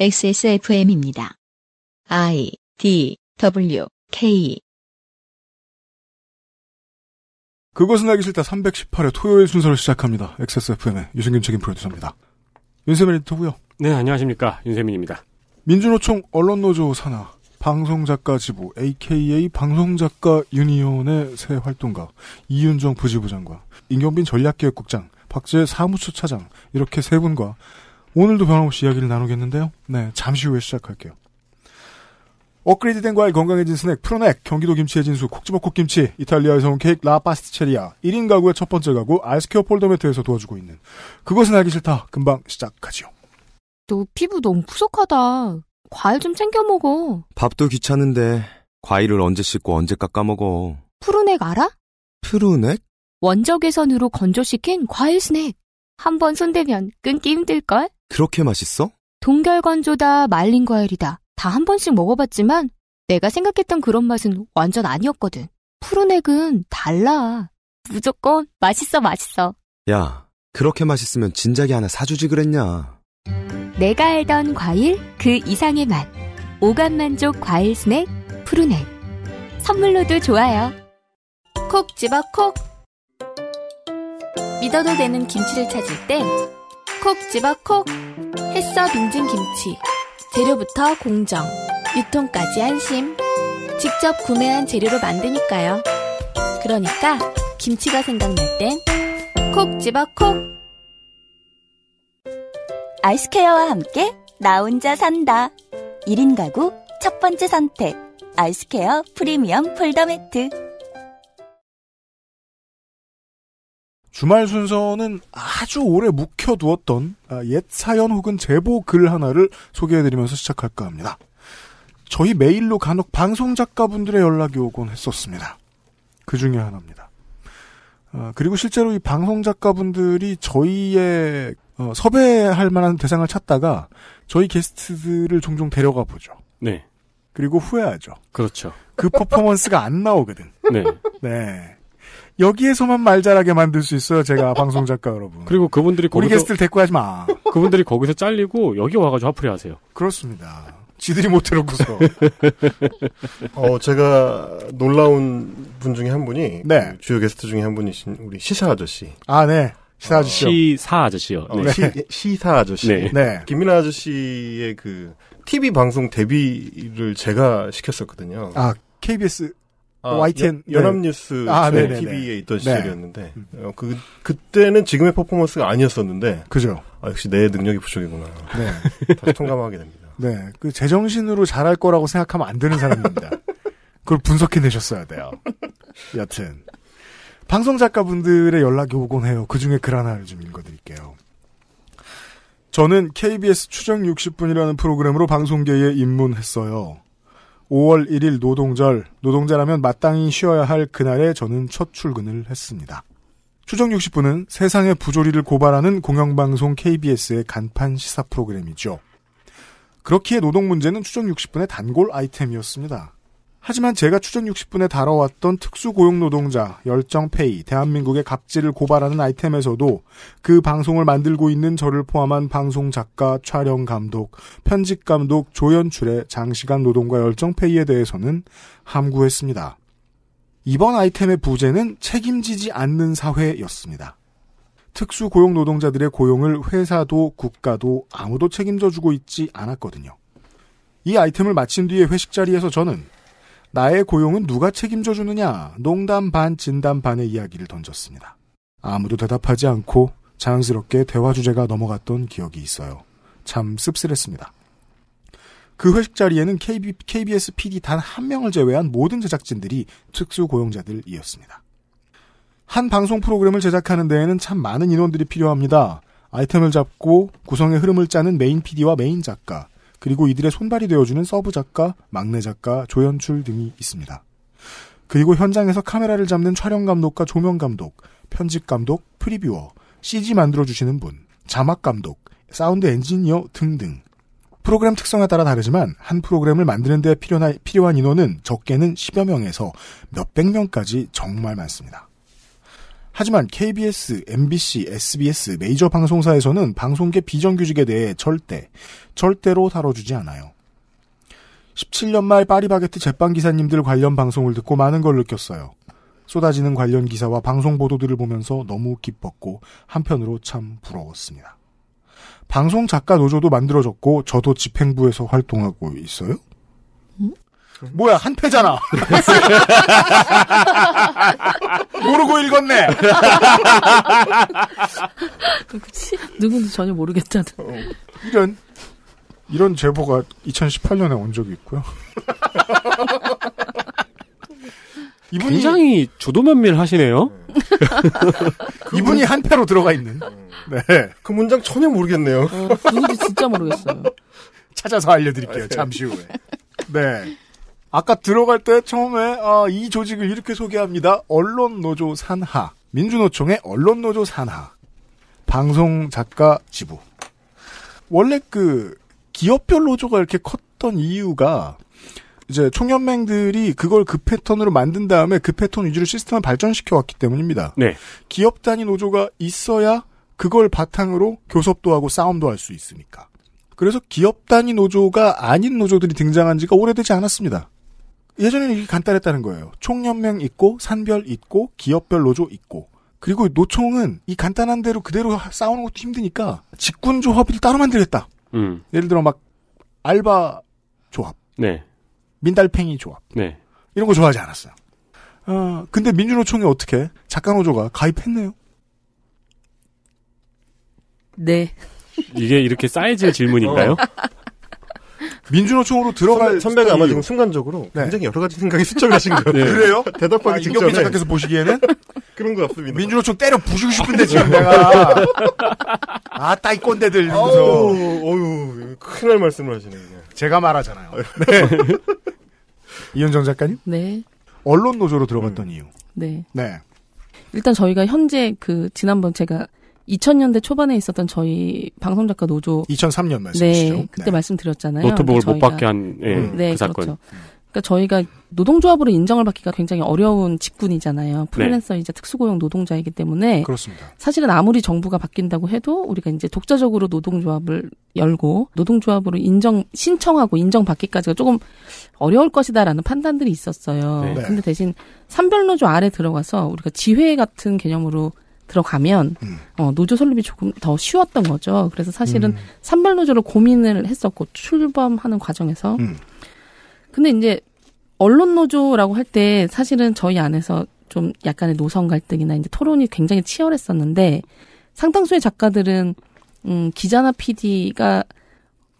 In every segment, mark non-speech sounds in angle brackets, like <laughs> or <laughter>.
XSFM입니다. I D W K 그것은 알기 싫다 318회 토요일 순서를 시작합니다. XSFM의 유승균 책임 프로듀서입니다. 윤세민 리터고요 네, 안녕하십니까. 윤세민입니다. 민주노총 언론노조 산하 방송작가 지부 AKA 방송작가 유니온의 새 활동가 이윤정 부지부장과 임경빈 전략기획국장 박재 사무처 차장 이렇게 세 분과 오늘도 변함없이 이야기를 나누겠는데요. 네, 잠시 후에 시작할게요. 업그레이드된 과일 건강해진 스낵 프로넥 경기도 김치의 진수 콕지먹콕 김치 이탈리아에서 온 케이크 라파스체리아 1인 가구의 첫 번째 가구 아이스케어 폴더매트에서 도와주고 있는 그것은 알기 싫다 금방 시작하지요 너 피부 너무 푸석하다 과일 좀 챙겨 먹어 밥도 귀찮은데 과일을 언제 씻고 언제 깎아 먹어 프로넥 알아? 프로넥? 원적외선으로 건조시킨 과일 스낵 한 번 손대면 끊기 힘들걸? 그렇게 맛있어? 동결건조다, 말린 과일이다. 다 한 번씩 먹어봤지만 내가 생각했던 그런 맛은 완전 아니었거든. 푸른 액은 달라. 무조건 맛있어, 맛있어. 야, 그렇게 맛있으면 진작에 하나 사주지 그랬냐. 내가 알던 과일 그 이상의 맛. 오감 만족 과일 스낵 푸른 액. 선물로도 좋아요. 콕 집어 콕. 믿어도 되는 김치를 찾을 땐콕 집어 콕 햇서 빙진 김치 재료부터 공정 유통까지 안심 직접 구매한 재료로 만드니까요 그러니까 김치가 생각날 땐 콕 집어 콕 아이스케어와 함께 나 혼자 산다 1인 가구 첫 번째 선택 아이스케어 프리미엄 폴더 매트 주말 순서는 아주 오래 묵혀두었던 아, 옛 사연 혹은 제보 글 하나를 소개해드리면서 시작할까 합니다. 저희 메일로 간혹 방송 작가분들의 연락이 오곤 했었습니다. 그 중에 하나입니다. 아, 그리고 실제로 이 방송 작가분들이 저희의 어, 섭외할 만한 대상을 찾다가 저희 게스트들을 종종 데려가 보죠. 네. 그리고 후회하죠. 그렇죠. 그 퍼포먼스가 안 나오거든. 네. 네. 여기에서만 말 잘하게 만들 수 있어요. 제가 <laughs> 방송 작가 여러분. 그리고 그분들이 우리 게스트를 데리고 하지 마. <laughs> 그분들이 거기서 잘리고 여기 와가지고 화풀이 하세요. 그렇습니다. 지들이 못해놓고서. <laughs> 어, 제가 놀라운 분 중에 한 분이. 네. 그 주요 게스트 중에 한 분이신 우리 시사 아저씨. 아, 네. 시사 아저씨. 어, 시사 아저씨요. 어, 네. 시, 시사 아저씨. 네. 네. 김민아 아저씨의 그 TV 방송 데뷔를 제가 시켰었거든요. 아, KBS 아, YTN 여, 연합뉴스 네. 아, TV에 네. 있던 네. 시절이었는데 어, 그 그때는 지금의 퍼포먼스가 아니었었는데 그죠. 아, 역시 내 능력이 부족이구나. 네. 다시 통감하게 됩니다. <laughs> 네. 그 제정신으로 잘할 거라고 생각하면 안 되는 사람입니다. 그걸 분석해 내셨어야 돼요. 여튼 방송 작가분들의 연락이 오곤 해요. 그 중에 글 하나를 좀 읽어드릴게요. 저는 KBS 추정 60분이라는 프로그램으로 방송계에 입문했어요. 5월 1일 노동절, 노동자라면 마땅히 쉬어야 할 그날에 저는 첫 출근을 했습니다. 추정 60분은 세상의 부조리를 고발하는 공영방송 KBS의 간판 시사 프로그램이죠. 그렇기에 노동 문제는 추정 60분의 단골 아이템이었습니다. 하지만 제가 추전 60분에 다뤄왔던 특수고용노동자, 열정페이, 대한민국의 갑질을 고발하는 아이템에서도 그 방송을 만들고 있는 저를 포함한 방송 작가, 촬영 감독, 편집 감독, 조연출의 장시간 노동과 열정페이에 대해서는 함구했습니다. 이번 아이템의 부제는 책임지지 않는 사회였습니다. 특수고용노동자들의 고용을 회사도 국가도 아무도 책임져주고 있지 않았거든요. 이 아이템을 마친 뒤에 회식 자리에서 저는 나의 고용은 누가 책임져 주느냐 농담 반 진담 반의 이야기를 던졌습니다. 아무도 대답하지 않고 자연스럽게 대화 주제가 넘어갔던 기억이 있어요. 참 씁쓸했습니다. 그 회식 자리에는 KB, KBS PD 단 한 명을 제외한 모든 제작진들이 특수 고용자들이었습니다. 한 방송 프로그램을 제작하는 데에는 참 많은 인원들이 필요합니다. 아이템을 잡고 구성의 흐름을 짜는 메인 PD와 메인 작가, 그리고 이들의 손발이 되어주는 서브 작가, 막내 작가, 조연출 등이 있습니다. 그리고 현장에서 카메라를 잡는 촬영 감독과 조명 감독, 편집 감독, 프리뷰어, CG 만들어주시는 분, 자막 감독, 사운드 엔지니어 등등. 프로그램 특성에 따라 다르지만 한 프로그램을 만드는 데 필요한, 인원은 적게는 10여 명에서 몇백 명까지 정말 많습니다. 하지만 KBS, MBC, SBS 메이저 방송사에서는 방송계 비정규직에 대해 절대, 절대로 다뤄주지 않아요. 17년 말 파리바게트 제빵 기사님들 관련 방송을 듣고 많은 걸 느꼈어요. 쏟아지는 관련 기사와 방송 보도들을 보면서 너무 기뻤고 한편으로 참 부러웠습니다. 방송 작가 노조도 만들어졌고 저도 집행부에서 활동하고 있어요? 뭐야 한 패잖아. <laughs> 모르고 읽었네. 누구지? 누군지 전혀 모르겠다는. 어, 이런 이런 제보가 2018년에 온 적이 있고요. <laughs> 이분이 굉장히 주도면밀 하시네요. 네. 이분이 한 패로 들어가 있는. 네. 네. 그 문장 전혀 모르겠네요. 어, 누군지 진짜 모르겠어요. <laughs> 찾아서 알려드릴게요. 아, 네. 잠시 후에. 네. 아까 들어갈 때 처음에 아, 이 조직을 이렇게 소개합니다. 언론노조 산하, 민주노총의 언론노조 산하, 방송작가 지부. 원래 그 기업별 노조가 이렇게 컸던 이유가 이제 총연맹들이 그걸 그 패턴으로 만든 다음에 그 패턴 위주로 시스템을 발전시켜 왔기 때문입니다. 네. 기업 단위 노조가 있어야 그걸 바탕으로 교섭도 하고 싸움도 할 수 있으니까. 그래서 기업 단위 노조가 아닌 노조들이 등장한 지가 오래되지 않았습니다. 예전에는 이게 간단했다는 거예요. 총연맹 있고 산별 있고 기업별 노조 있고 그리고 노총은 이 간단한 대로 그대로 싸우는 것도 힘드니까 직군 조합을 따로 만들겠다. 음. 예를 들어 막 알바 조합, 네. 민달팽이 조합 네. 이런 거 좋아하지 않았어요. 어, 근데 민주노총이 어떻게 작가 노조가 가입했네요. 네. 이게 이렇게 사이즈 질문인가요? <laughs> 민주노총으로 들어갈 선배, 가 아마 지금 순간적으로 네. 굉장히 여러 가지 생각이 스쳐가신 아, 거예요. 그래요? <laughs> 대답하기 아, 직전에 이작가서 보시기에는 <laughs> 그런 거 같습니다. 민주노총 때려 부시고 싶은데 지금 네. 내가 아 따이 꼰대들 이러면서 어유 큰일 날 말씀을 하시네. 요 네. 제가 말하잖아요. 어, 예. 네. <laughs> 이현정 작가님? 네. 언론 노조로 들어갔던 음. 이유. 네. 네. 일단 저희가 현재 그 지난번 제가 2000년대 초반에 있었던 저희 방송작가 노조 2003년 말씀이시죠? 네, 그때 네. 말씀드렸잖아요. 노트북을 못 받게 한 예, 음. 네, 그 사건. 그렇죠. 그러니까 저희가 노동조합으로 인정을 받기가 굉장히 어려운 직군이잖아요. 네. 프리랜서이제 특수고용 노동자이기 때문에 그렇습니다. 사실은 아무리 정부가 바뀐다고 해도 우리가 이제 독자적으로 노동조합을 열고 노동조합으로 인정 신청하고 인정받기까지가 조금 어려울 것이다라는 판단들이 있었어요. 네. 네. 근데 대신 삼별노조 아래 들어가서 우리가 지회 같은 개념으로 들어가면 음. 어, 노조 설립이 조금 더 쉬웠던 거죠. 그래서 사실은 음. 산별 노조를 고민을 했었고 출범하는 과정에서 음. 근데 이제 언론 노조라고 할 때 사실은 저희 안에서 좀 약간의 노선 갈등이나 이제 토론이 굉장히 치열했었는데 상당수의 작가들은 음, 기자나 PD가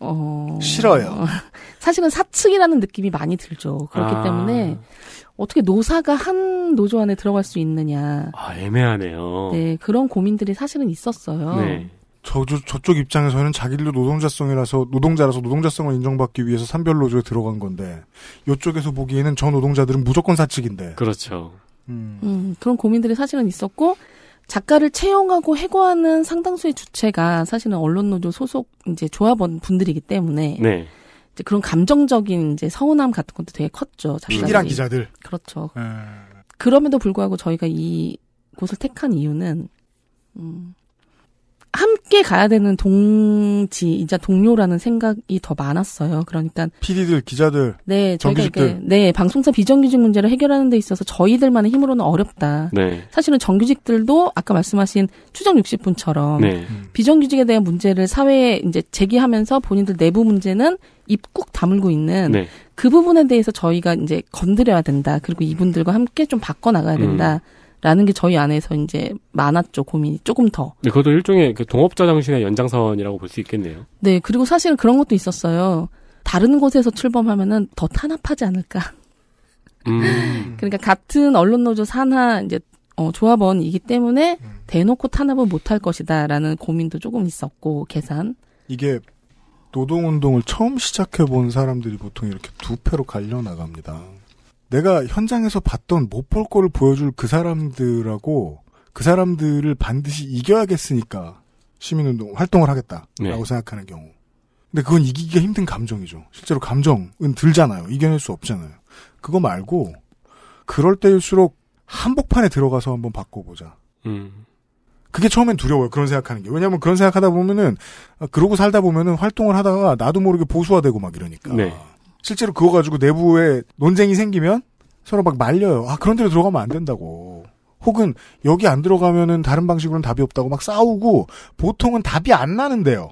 어 싫어요. <laughs> 사실은 사측이라는 느낌이 많이 들죠. 그렇기 아. 때문에 어떻게 노사가 한 노조 안에 들어갈 수 있느냐. 아, 애매하네요. 네, 그런 고민들이 사실은 있었어요. 네. 저, 저, 저쪽 입장에서는 자기들도 노동자성이라서, 노동자라서 노동자성을 인정받기 위해서 산별노조에 들어간 건데, 요쪽에서 보기에는 저 노동자들은 무조건 사측인데. 그렇죠. 음. 음, 그런 고민들이 사실은 있었고, 작가를 채용하고 해고하는 상당수의 주체가 사실은 언론노조 소속 이제 조합원 분들이기 때문에, 네. 이제 그런 감정적인 이제 서운함 같은 것도 되게 컸죠. PD랑 기자들. 그렇죠. 에... 예. 그럼에도 불구하고 저희가 이 곳을 택한 이유는 음, 함께 가야 되는 동지이자 동료라는 생각이 더 많았어요. 그러니까 PD들, 기자들, 네, 저희가 이게 렇네 방송사 비정규직 문제를 해결하는 데 있어서 저희들만의 힘으로는 어렵다. 네. 사실은 정규직들도 아까 말씀하신 추정 60분처럼 네. 비정규직에 대한 문제를 사회에 이제 제기하면서 본인들 내부 문제는 입국 다물고 있는 네. 그 부분에 대해서 저희가 이제 건드려야 된다. 그리고 이분들과 함께 좀 바꿔 나가야 음. 된다. 음. 라는 게 저희 안에서 이제 많았죠, 고민이 조금 더. 네, 그것도 일종의 그 동업자 정신의 연장선이라고 볼 수 있겠네요. 네, 그리고 사실은 그런 것도 있었어요. 다른 곳에서 출범하면은 더 탄압하지 않을까. 음. <laughs> 그러니까 같은 언론노조 산하 이제 어, 조합원이기 때문에 대놓고 탄압은 못할 것이다라는 고민도 조금 있었고 계산. 이게 노동운동을 처음 시작해 본 사람들이 보통 이렇게 두 패로 갈려 나갑니다. 내가 현장에서 봤던 못 볼 거를 보여줄 그 사람들하고 그 사람들을 반드시 이겨야겠으니까 시민운동 활동을 하겠다라고 네. 생각하는 경우. 근데 그건 이기기가 힘든 감정이죠. 실제로 감정은 들잖아요. 이겨낼 수 없잖아요. 그거 말고 그럴 때일수록 한복판에 들어가서 한번 바꿔보자. 음. 그게 처음엔 두려워요. 그런 생각하는 게. 왜냐하면 그런 생각하다 보면은 아, 그러고 살다 보면은 활동을 하다가 나도 모르게 보수화되고 막 이러니까. 네. 실제로 그거 가지고 내부에 논쟁이 생기면 서로 막 말려요. 아, 그런 데로 들어가면 안 된다고. 혹은 여기 안 들어가면은 다른 방식으로는 답이 없다고 막 싸우고 보통은 답이 안 나는데요.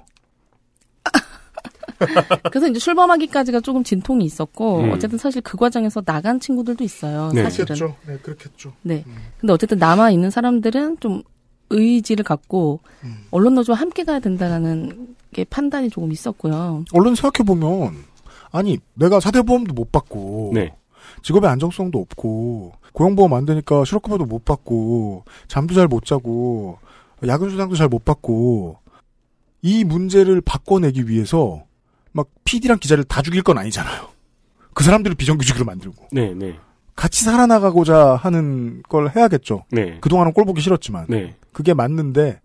<laughs> 그래서 이제 출범하기까지가 조금 진통이 있었고 음. 어쨌든 사실 그 과정에서 나간 친구들도 있어요. 네. 사실은. 그렇죠 네, 그렇겠죠. 네. 음. 근데 어쨌든 남아 있는 사람들은 좀 의지를 갖고 음. 언론 노조와 함께 가야 된다라는 게 판단이 조금 있었고요. 언론 생각해 보면 아니 내가 사대보험도 못 받고 네. 직업의 안정성도 없고 고용보험 안 되니까 실업급여도 못 받고 잠도 잘 못 자고 야근 수당도 잘 못 받고 이 문제를 바꿔내기 위해서 막 PD랑 기자를 다 죽일 건 아니잖아요. 그 사람들을 비정규직으로 만들고. 네, 네. 같이 살아나가고자 하는 걸 해야겠죠. 네. 그동안은 꼴 보기 싫었지만. 네. 그게 맞는데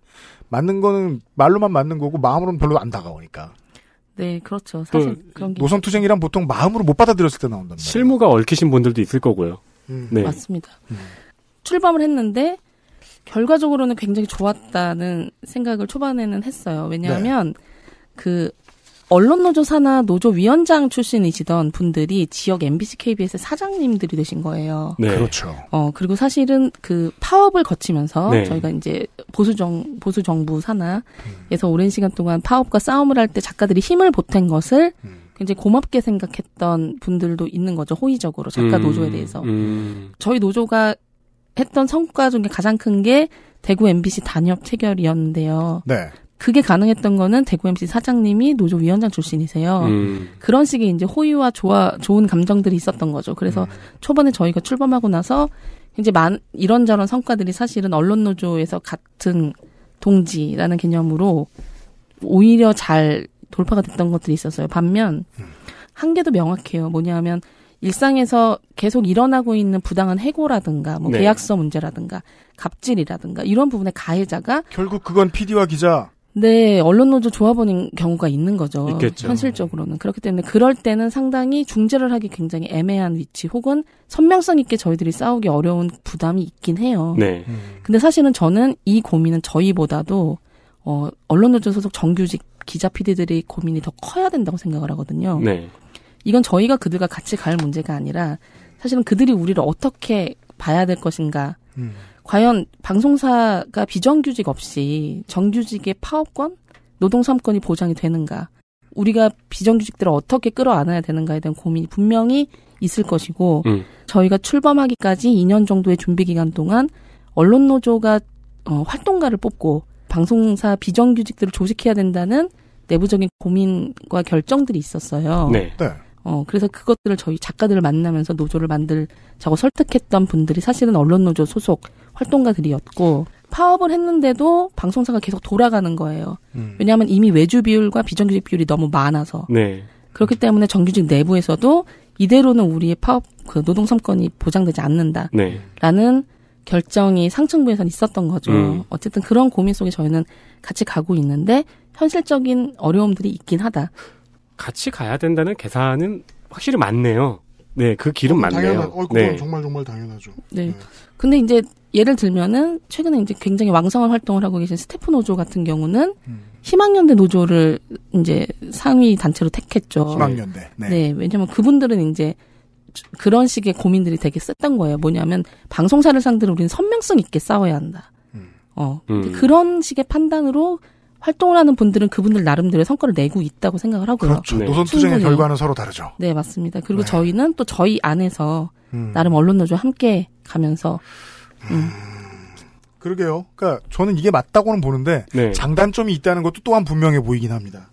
맞는 거는 말로만 맞는 거고 마음으로는 별로 안 다가오니까. 네, 그렇죠. 사실 그런 게 노선 투쟁이란 보통 마음으로 못 받아들였을 때 나온다. 실무가 얽히신 분들도 있을 거고요. 음. 네. 맞습니다. 음. 출범을 했는데 결과적으로는 굉장히 좋았다는 생각을 초반에는 했어요. 왜냐하면 네. 그 언론노조 산하 노조 위원장 출신이시던 분들이 지역 MBC, KBS의 사장님들이 되신 거예요. 네. 그렇죠. 어, 그리고 사실은 그 파업을 거치면서 네. 저희가 이제 보수정, 보수정부 산하에서 음. 오랜 시간 동안 파업과 싸움을 할 때 작가들이 힘을 보탠 것을 음. 굉장히 고맙게 생각했던 분들도 있는 거죠. 호의적으로 작가 음. 노조에 대해서. 음. 저희 노조가 했던 성과 중에 가장 큰 게 대구 MBC 단협 체결이었는데요. 네. 그게 가능했던 거는 대구 MC 사장님이 노조 위원장 출신이세요. 음. 그런 식의 이제 호의와 좋아 좋은 감정들이 있었던 거죠. 그래서 음. 초반에 저희가 출범하고 나서 이제 만 이런저런 성과들이 사실은 언론 노조에서 같은 동지라는 개념으로 오히려 잘 돌파가 됐던 것들이 있었어요. 반면 한계도 명확해요. 뭐냐면 하 일상에서 계속 일어나고 있는 부당한 해고라든가 뭐 네. 계약서 문제라든가 갑질이라든가 이런 부분의 가해자가 결국 그건 PD와 기자 네, 언론노조 조합원인 경우가 있는 거죠. 있겠죠. 현실적으로는. 그렇기 때문에 그럴 때는 상당히 중재를 하기 굉장히 애매한 위치 혹은 선명성 있게 저희들이 싸우기 어려운 부담이 있긴 해요. 네. 음. 근데 사실은 저는 이 고민은 저희보다도 어, 언론노조 소속 정규직 기자 피디들의 고민이 더 커야 된다고 생각을 하거든요. 네. 이건 저희가 그들과 같이 갈 문제가 아니라 사실은 그들이 우리를 어떻게 봐야 될 것인가. 음. 과연 방송사가 비정규직 없이 정규직의 파업권, 노동 삼권이 보장이 되는가? 우리가 비정규직들을 어떻게 끌어안아야 되는가에 대한 고민이 분명히 있을 것이고 음. 저희가 출범하기까지 2년 정도의 준비 기간 동안 언론 노조가 어, 활동가를 뽑고 방송사 비정규직들을 조직해야 된다는 내부적인 고민과 결정들이 있었어요. 네. 네. 어, 그래서 그것들을 저희 작가들을 만나면서 노조를 만들 자고 설득했던 분들이 사실은 언론노조 소속 활동가들이었고, 파업을 했는데도 방송사가 계속 돌아가는 거예요. 음. 왜냐하면 이미 외주 비율과 비정규직 비율이 너무 많아서. 네. 그렇기 때문에 정규직 내부에서도 이대로는 우리의 파업, 그 노동삼권이 보장되지 않는다. 네. 라는 결정이 상층부에선 있었던 거죠. 음. 어쨌든 그런 고민 속에 저희는 같이 가고 있는데, 현실적인 어려움들이 있긴 하다. 같이 가야 된다는 계산은 확실히 맞네요. 네, 그 길은 어, 맞네요. 어, 네. 정말 정말 당연하죠. 네. 네. 근데 이제 예를 들면은 최근에 이제 굉장히 왕성한 활동을 하고 계신 스태프 노조 같은 경우는 음. 희망연대 노조를 이제 상위 단체로 택했죠. 희망연대. 네. 네. 왜냐면 그분들은 이제 그런 식의 고민들이 되게 셌던 거예요. 뭐냐면 방송사를 상대로 우리는 선명성 있게 싸워야 한다. 음. 어. 음. 그런 식의 판단으로 활동을 하는 분들은 그분들 나름대로 성과를 내고 있다고 생각을 하고요. 그렇죠. 네. 노선 투쟁의 결과는 서로 다르죠. 네, 맞습니다. 그리고 네. 저희는 또 저희 안에서 음. 나름 언론노조 함께 가면서 음. 음. 그러게요. 그러니까 저는 이게 맞다고는 보는데 네. 장단점이 있다는 것도 또한 분명해 보이긴 합니다.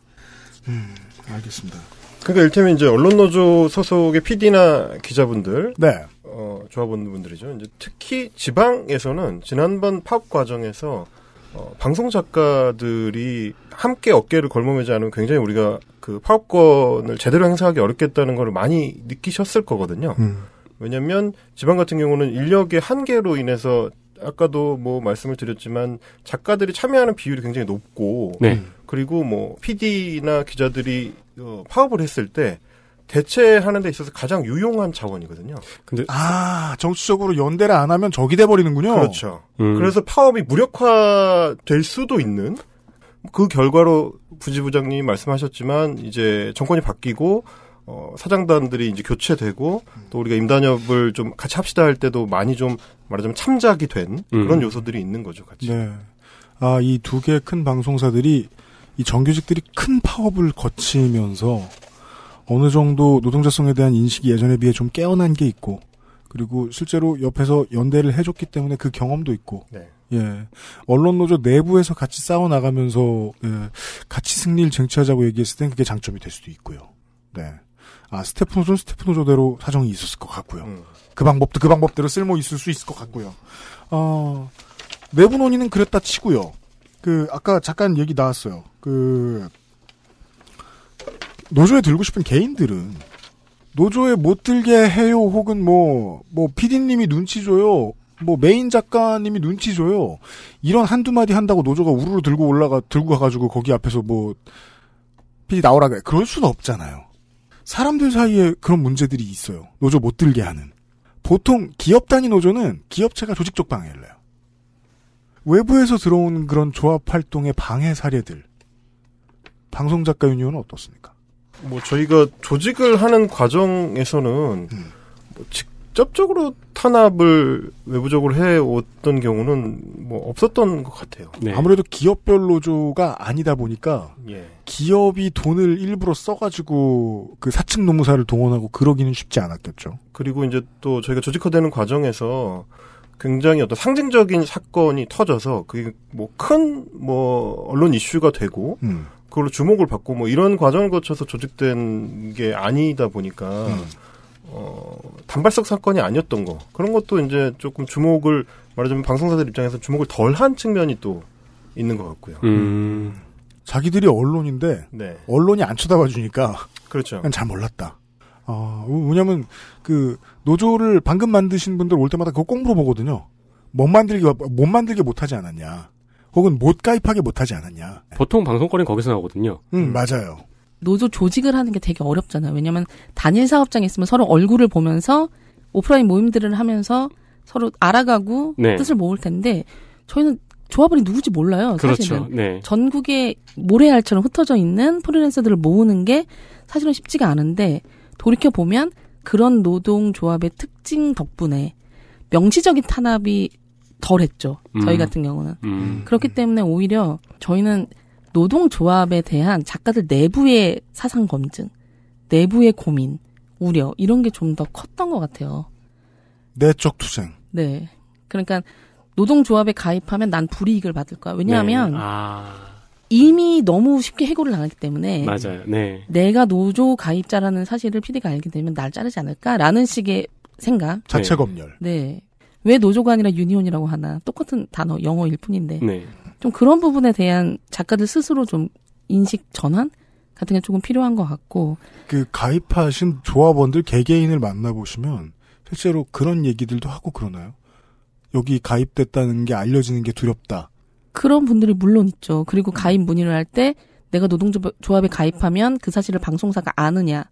음, 알겠습니다. 그러니까 일테면 이제 언론 노조 소속의 PD나 기자분들, 네. 어, 조합원분들이죠. 이제 특히 지방에서는 지난번 파업 과정에서 어, 방송 작가들이 함께 어깨를 걸머매지 않으면 굉장히 우리가 그 파업권을 제대로 행사하기 어렵겠다는 걸 많이 느끼셨을 거거든요. 음. 왜냐면 지방 같은 경우는 인력의 한계로 인해서 아까도 뭐 말씀을 드렸지만 작가들이 참여하는 비율이 굉장히 높고 네. 그리고 뭐 PD나 기자들이 어, 파업을 했을 때 대체하는 데 있어서 가장 유용한 자원이거든요. 근데 아 정치적으로 연대를 안 하면 적이 돼 버리는군요. 그렇죠. 음. 그래서 파업이 무력화 될 수도 있는 그 결과로 부지부장님 말씀하셨지만 이제 정권이 바뀌고 어, 사장단들이 이제 교체되고 또 우리가 임단협을 좀 같이 합시다 할 때도 많이 좀 말하자면 참작이 된 음. 그런 음. 요소들이 있는 거죠, 같이. 네. 아, 이 두개의큰 방송사들이 이 정규직들이 큰 파업을 거치면서 어느 정도 노동자성에 대한 인식이 예전에 비해 좀 깨어난 게 있고 그리고 실제로 옆에서 연대를 해줬기 때문에 그 경험도 있고 네. 예 언론 노조 내부에서 같이 싸워 나가면서 예, 같이 승리를 쟁취하자고 얘기했을 땐 그게 장점이 될 수도 있고요. 네. 아 스태프 노조는 스태프 노조대로 사정이 있었을 것 같고요. 음. 그 방법도 그 방법대로 쓸모 있을 수 있을 것 같고요. 어, 내부 논의는 그랬다 치고요. 그 아까 잠깐 얘기 나왔어요. 그 노조에 들고 싶은 개인들은 노조에 못 들게 해요 혹은 뭐뭐 뭐, 피디님이 눈치 줘요 뭐 메인 작가님이 눈치 줘요 이런 한두 마디 한다고 노조가 우르르 들고 올라가 들고 가가지고 거기 앞에서 뭐 피디 나오라 그래 그럴 수는 없잖아요 사람들 사이에 그런 문제들이 있어요 노조 못 들게 하는 보통 기업 단위 노조는 기업체가 조직적 방해를 해요 외부에서 들어온 그런 조합 활동의 방해 사례들 방송작가 유니온은 어떻습니까? 뭐 저희가 조직을 하는 과정에서는 음. 뭐 직접적으로 탄압을 외부적으로 해왔던 경우는 뭐 없었던 것 같아요. 네. 아무래도 기업별 노조가 아니다 보니까 예. 기업이 돈을 일부러 써가지고 그 사측 노무사를 동원하고 그러기는 쉽지 않았겠죠. 그리고 이제 또 저희가 조직화되는 과정에서 굉장히 어떤 상징적인 사건이 터져서 그게 뭐 큰 뭐 언론 이슈가 되고 음. 그걸로 주목을 받고 뭐 이런 과정을 거쳐서 조직된 게 아니다 보니까 음. 어, 단발성 사건이 아니었던 거 그런 것도 이제 조금 주목을 말하자면 방송사들 입장에서 주목을 덜 한 측면이 또 있는 것 같고요. 음. 자기들이 언론인데 네. 언론이 안 쳐다봐 주니까 그렇죠. 잘 몰랐다. 아, 왜냐면 그 노조를 방금 만드신 분들 올 때마다 그거 꼭 물어보거든요. 못 만들기 못 만들게 못 하지 않았냐. 혹은 못 가입하게 못하지 않았냐. 보통 방송거리는 거기서 나오거든요. 음, 음. 맞아요. 노조 조직을 하는 게 되게 어렵잖아요. 왜냐면 하 단일 사업장에 있으면 서로 얼굴을 보면서 오프라인 모임들을 하면서 서로 알아가고 네. 뜻을 모을 텐데 저희는 조합원이 누구지 몰라요. 그렇죠. 사실은 네. 전국에 모래알처럼 흩어져 있는 프리랜서들을 모으는 게 사실은 쉽지가 않은데 돌이켜 보면 그런 노동 조합의 특징 덕분에 명시적인 탄압이 덜 했죠. 저희 음. 같은 경우는. 음. 그렇기 때문에 오히려 저희는 노동조합에 대한 작가들 내부의 사상 검증, 내부의 고민, 우려, 이런 게 좀 더 컸던 것 같아요. 내적 투쟁. 네. 그러니까 노동조합에 가입하면 난 불이익을 받을 거야. 왜냐하면 네. 아. 이미 너무 쉽게 해고를 당하기 때문에 맞아요. 네. 내가 노조 가입자라는 사실을 피디가 알게 되면 날 자르지 않을까라는 식의 생각. 자체 검열. 네. 왜 노조가 아니라 유니온이라고 하나 똑같은 단어 영어일 뿐인데 네. 좀 그런 부분에 대한 작가들 스스로 좀 인식 전환 같은 게 조금 필요한 것 같고 그 가입하신 조합원들 개개인을 만나보시면 실제로 그런 얘기들도 하고 그러나요? 여기 가입됐다는 게 알려지는 게 두렵다. 그런 분들이 물론 있죠. 그리고 음. 가입 문의를 할 때 내가 노동조합에 가입하면 그 사실을 방송사가 아느냐를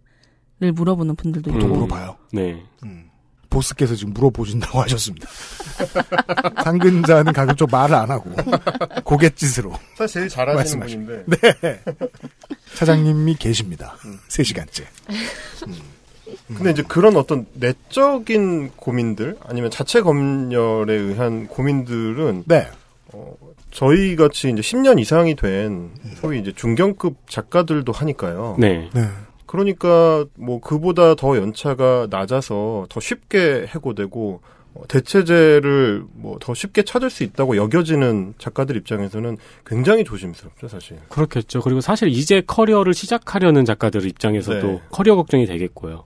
물어보는 분들도 있고 물어봐요. 네. 음. 보스께서 지금 물어보신다고 하셨습니다. <laughs> 상근자는 가급적 말을 안 하고 고갯짓으로 사실 제일 잘하시는 말씀하십니 분인데 네. 사장님이 계십니다. 음. 3시간째. 음. 음. 근데 이제 그런 어떤 내적인 고민들 아니면 자체 검열에 의한 고민들은 네. 어, 저희 같이 이제 10년 이상이 된 음. 소위 이제 중견급 작가들도 하니까요. 네. 네. 그러니까 뭐 그보다 더 연차가 낮아서 더 쉽게 해고되고 어, 대체제를 뭐 더 쉽게 찾을 수 있다고 여겨지는 작가들 입장에서는 굉장히 조심스럽죠, 사실. 그렇겠죠. 그리고 사실 이제 커리어를 시작하려는 작가들 입장에서도 네. 커리어 걱정이 되겠고요.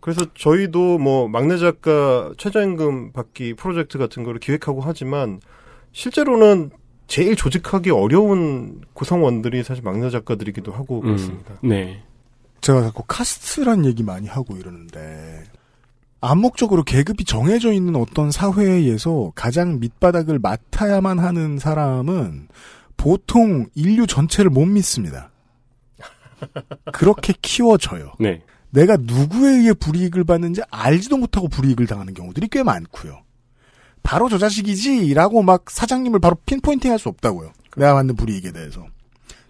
그래서 저희도 뭐 막내 작가 최저임금 받기 프로젝트 같은 거를 기획하고 하지만 실제로는 제일 조직하기 어려운 구성원들이 사실 막내 작가들이기도 하고 음, 그렇습니다. 네. 제가 자꾸 카스트란 얘기 많이 하고 이러는데 암묵적으로 계급이 정해져 있는 어떤 사회에서 가장 밑바닥을 맡아야만 하는 사람은 보통 인류 전체를 못 믿습니다. 그렇게 키워져요. 네. 내가 누구에 의해 불이익을 받는지 알지도 못하고 불이익을 당하는 경우들이 꽤 많고요. 바로 저 자식이지라고 막 사장님을 바로 핀포인팅할 수 없다고요. 내가 받는 불이익에 대해서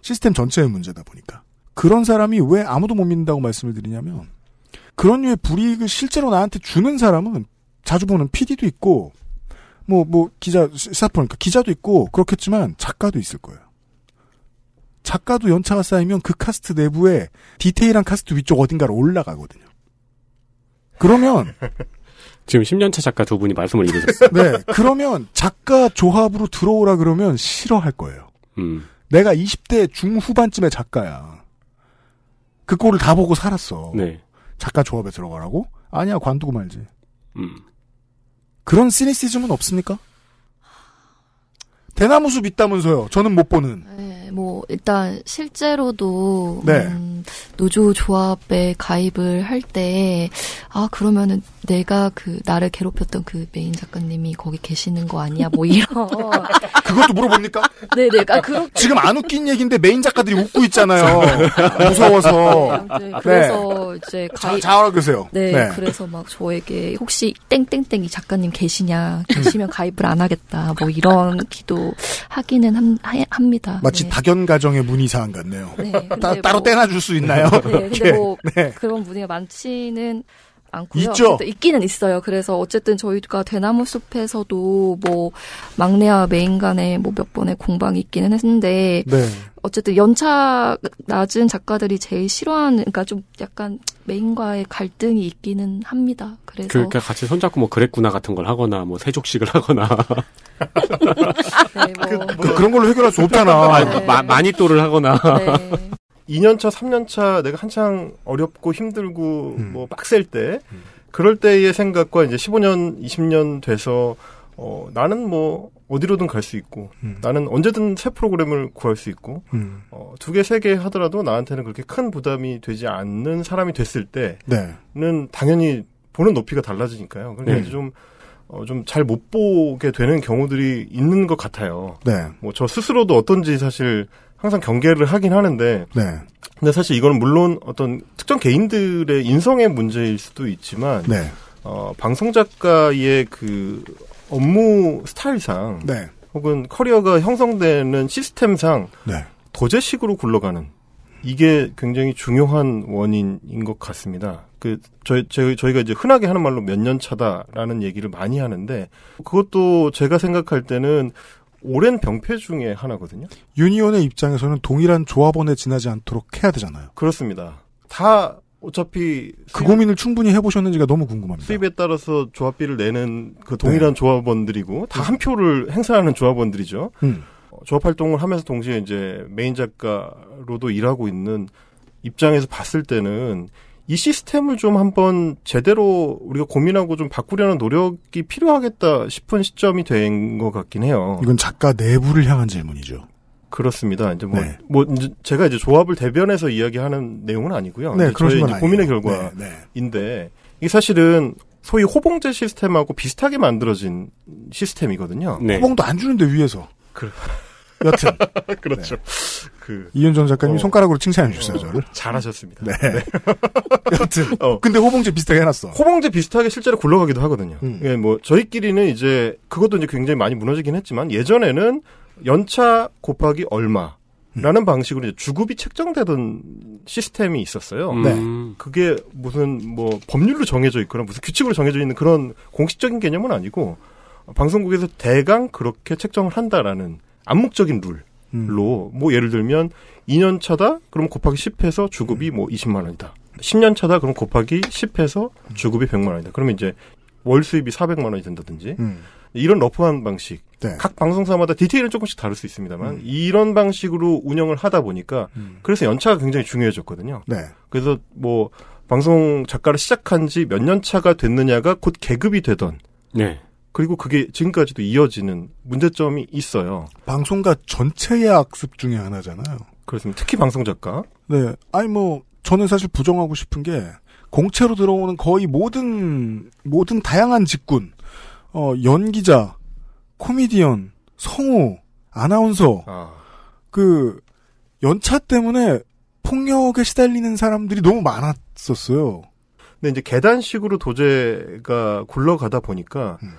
시스템 전체의 문제다 보니까 그런 사람이 왜 아무도 못 믿는다고 말씀을 드리냐면 그런 류의 불이익을 실제로 나한테 주는 사람은 자주 보는 PD도 있고 뭐뭐 뭐 기자 시사포니까 기자도 있고 그렇겠지만 작가도 있을 거예요. 작가도 연차가 쌓이면 그 카스트 내부에 디테일한 카스트 위쪽 어딘가로 올라가거든요. 그러면 <laughs> 지금 10년차 작가 두 분이 말씀을 이으셨어요 네, 그러면 작가 조합으로 들어오라 그러면 싫어할 거예요. 음. 내가 20대 중후반쯤에 작가야. 그 꼴을 다 보고 살았어. 네. 작가 조합에 들어가라고? 아니야, 관두고 말지. 음. 그런 시니시즘은 없습니까? 대나무 숲 있다면서요. 저는 못 보는. 네. 뭐 일단 실제로도 네. 음, 노조 조합에 가입을 할 때 아 그러면은 내가 그 나를 괴롭혔던 그 메인 작가님이 거기 계시는 거 아니야 뭐 이런 <laughs> 어. 그것도 물어봅니까? 네네 가그 아, 지금 안 웃긴 얘기인데 메인 작가들이 웃고 있잖아요 <laughs> 무서워서 네, 그래서 네. 이제 가입 자활하 그세요 네, 네 그래서 막 저에게 혹시 땡땡땡 이 작가님 계시냐 계시면 가입을 안 하겠다 뭐 이런 기도 하기는 함, 합니다 마치 네. 다 낙연 가정의 문의사항 같네요. 네, 따, 뭐, 따로 떼놔줄 수 있나요? 네, 근데 <laughs> 예. 뭐 네. 그런 문의가 많지는 않고요. 있죠. 있기는 있어요. 그래서 어쨌든 저희가 대나무 숲에서도 뭐 막내와 메인 간에 뭐 몇 번의 공방이 있기는 했는데 네. 어쨌든 연차 낮은 작가들이 제일 싫어하는 그러니까 좀 약간 메인과의 갈등이 있기는 합니다. 그래서 그러니까 같이 손잡고 뭐 그랬구나 같은 걸 하거나 뭐 세족식을 하거나 <laughs> 네, 뭐. 그, 그, 그런 걸로 해결할 수 없잖아. 네. 마, 마니또를 하거나. 네. 2년차, 3년차 내가 한창 어렵고 힘들고 음. 뭐 빡셀 때 음. 그럴 때의 생각과 이제 15년, 20년 돼서 어, 나는 뭐 어디로든 갈 수 있고 음. 나는 언제든 새 프로그램을 구할 수 있고 음. 어, 두 개, 세 개 하더라도 나한테는 그렇게 큰 부담이 되지 않는 사람이 됐을 때는 네. 당연히 보는 높이가 달라지니까요. 그러니까 네. 좀 어, 좀 잘 못 보게 되는 경우들이 있는 것 같아요. 네. 뭐저 스스로도 어떤지 사실 항상 경계를 하긴 하는데 네. 근데 사실 이거는 물론 어떤 특정 개인들의 인성의 문제일 수도 있지만 네. 어, 방송 작가의 그 업무 스타일상 네. 혹은 커리어가 형성되는 시스템상 네. 도제식으로 굴러가는 이게 굉장히 중요한 원인인 것 같습니다. 그 저희 저희가 이제 흔하게 하는 말로 몇 년 차다라는 얘기를 많이 하는데 그것도 제가 생각할 때는 오랜 병폐 중에 하나거든요. 유니온의 입장에서는 동일한 조합원에 지나지 않도록 해야 되잖아요. 그렇습니다. 다 어차피 그 고민을 충분히 해보셨는지가 너무 궁금합니다. 수입에 따라서 조합비를 내는 그 네. 동일한 네. 조합원들이고 다한 음. 표를 행사하는 조합원들이죠. 음. 어, 조합 활동을 하면서 동시에 이제 메인 작가로도 일하고 있는 입장에서 봤을 때는 이 시스템을 좀 한번 제대로 우리가 고민하고 좀 바꾸려는 노력이 필요하겠다 싶은 시점이 된 것 같긴 해요. 이건 작가 내부를 향한 질문이죠. 그렇습니다. 이제 뭐, 네. 뭐 이제 제가 이제 조합을 대변해서 이야기하는 내용은 아니고요. 네, 저희 이제 고민의 결과인데 네, 네. 이게 사실은 소위 호봉제 시스템하고 비슷하게 만들어진 시스템이거든요. 네. 호봉도 안 주는데 위에서. 그... 여튼 <laughs> 그렇죠. 네. 그 이윤정 작가님이 어, 손가락으로 칭찬해 주셨어요 어, 저를. 잘하셨습니다. 네. 네. <laughs> 여튼 어. 근데 호봉제 비슷하게 해놨어. 호봉제 비슷하게 실제로 굴러가기도 하거든요. 음. 예, 뭐 저희끼리는 이제 그것도 이제 굉장히 많이 무너지긴 했지만 예전에는 연차 곱하기 얼마. 라는 음. 방식으로 이제 주급이 책정되던 시스템이 있었어요. 네. 그게 무슨 뭐 법률로 정해져 있거나 무슨 규칙으로 정해져 있는 그런 공식적인 개념은 아니고 방송국에서 대강 그렇게 책정을 한다라는 암묵적인 룰. 로, 음. 뭐, 예를 들면, 2년 차다? 그럼 곱하기 10해서 주급이 뭐 20만 원이다. 10년 차다? 그럼 곱하기 10해서 주급이 100만 원이다. 그러면 이제 월 수입이 400만 원이 된다든지, 음. 이런 러프한 방식. 네. 각 방송사마다 디테일은 조금씩 다를 수 있습니다만, 음. 이런 방식으로 운영을 하다 보니까, 음. 그래서 연차가 굉장히 중요해졌거든요. 네. 그래서 뭐, 방송 작가를 시작한 지 몇 년 차가 됐느냐가 곧 계급이 되던, 네. 그리고 그게 지금까지도 이어지는 문제점이 있어요. 방송가 전체의 악습 중에 하나잖아요. 그렇습니다. 특히 방송 작가. 네. 아니 뭐 저는 사실 부정하고 싶은 게 공채로 들어오는 거의 모든 모든 다양한 직군 어, 연기자, 코미디언, 성우, 아나운서 아. 그 연차 때문에 폭력에 시달리는 사람들이 너무 많았었어요. 근데 이제 계단식으로 도제가 굴러가다 보니까 음.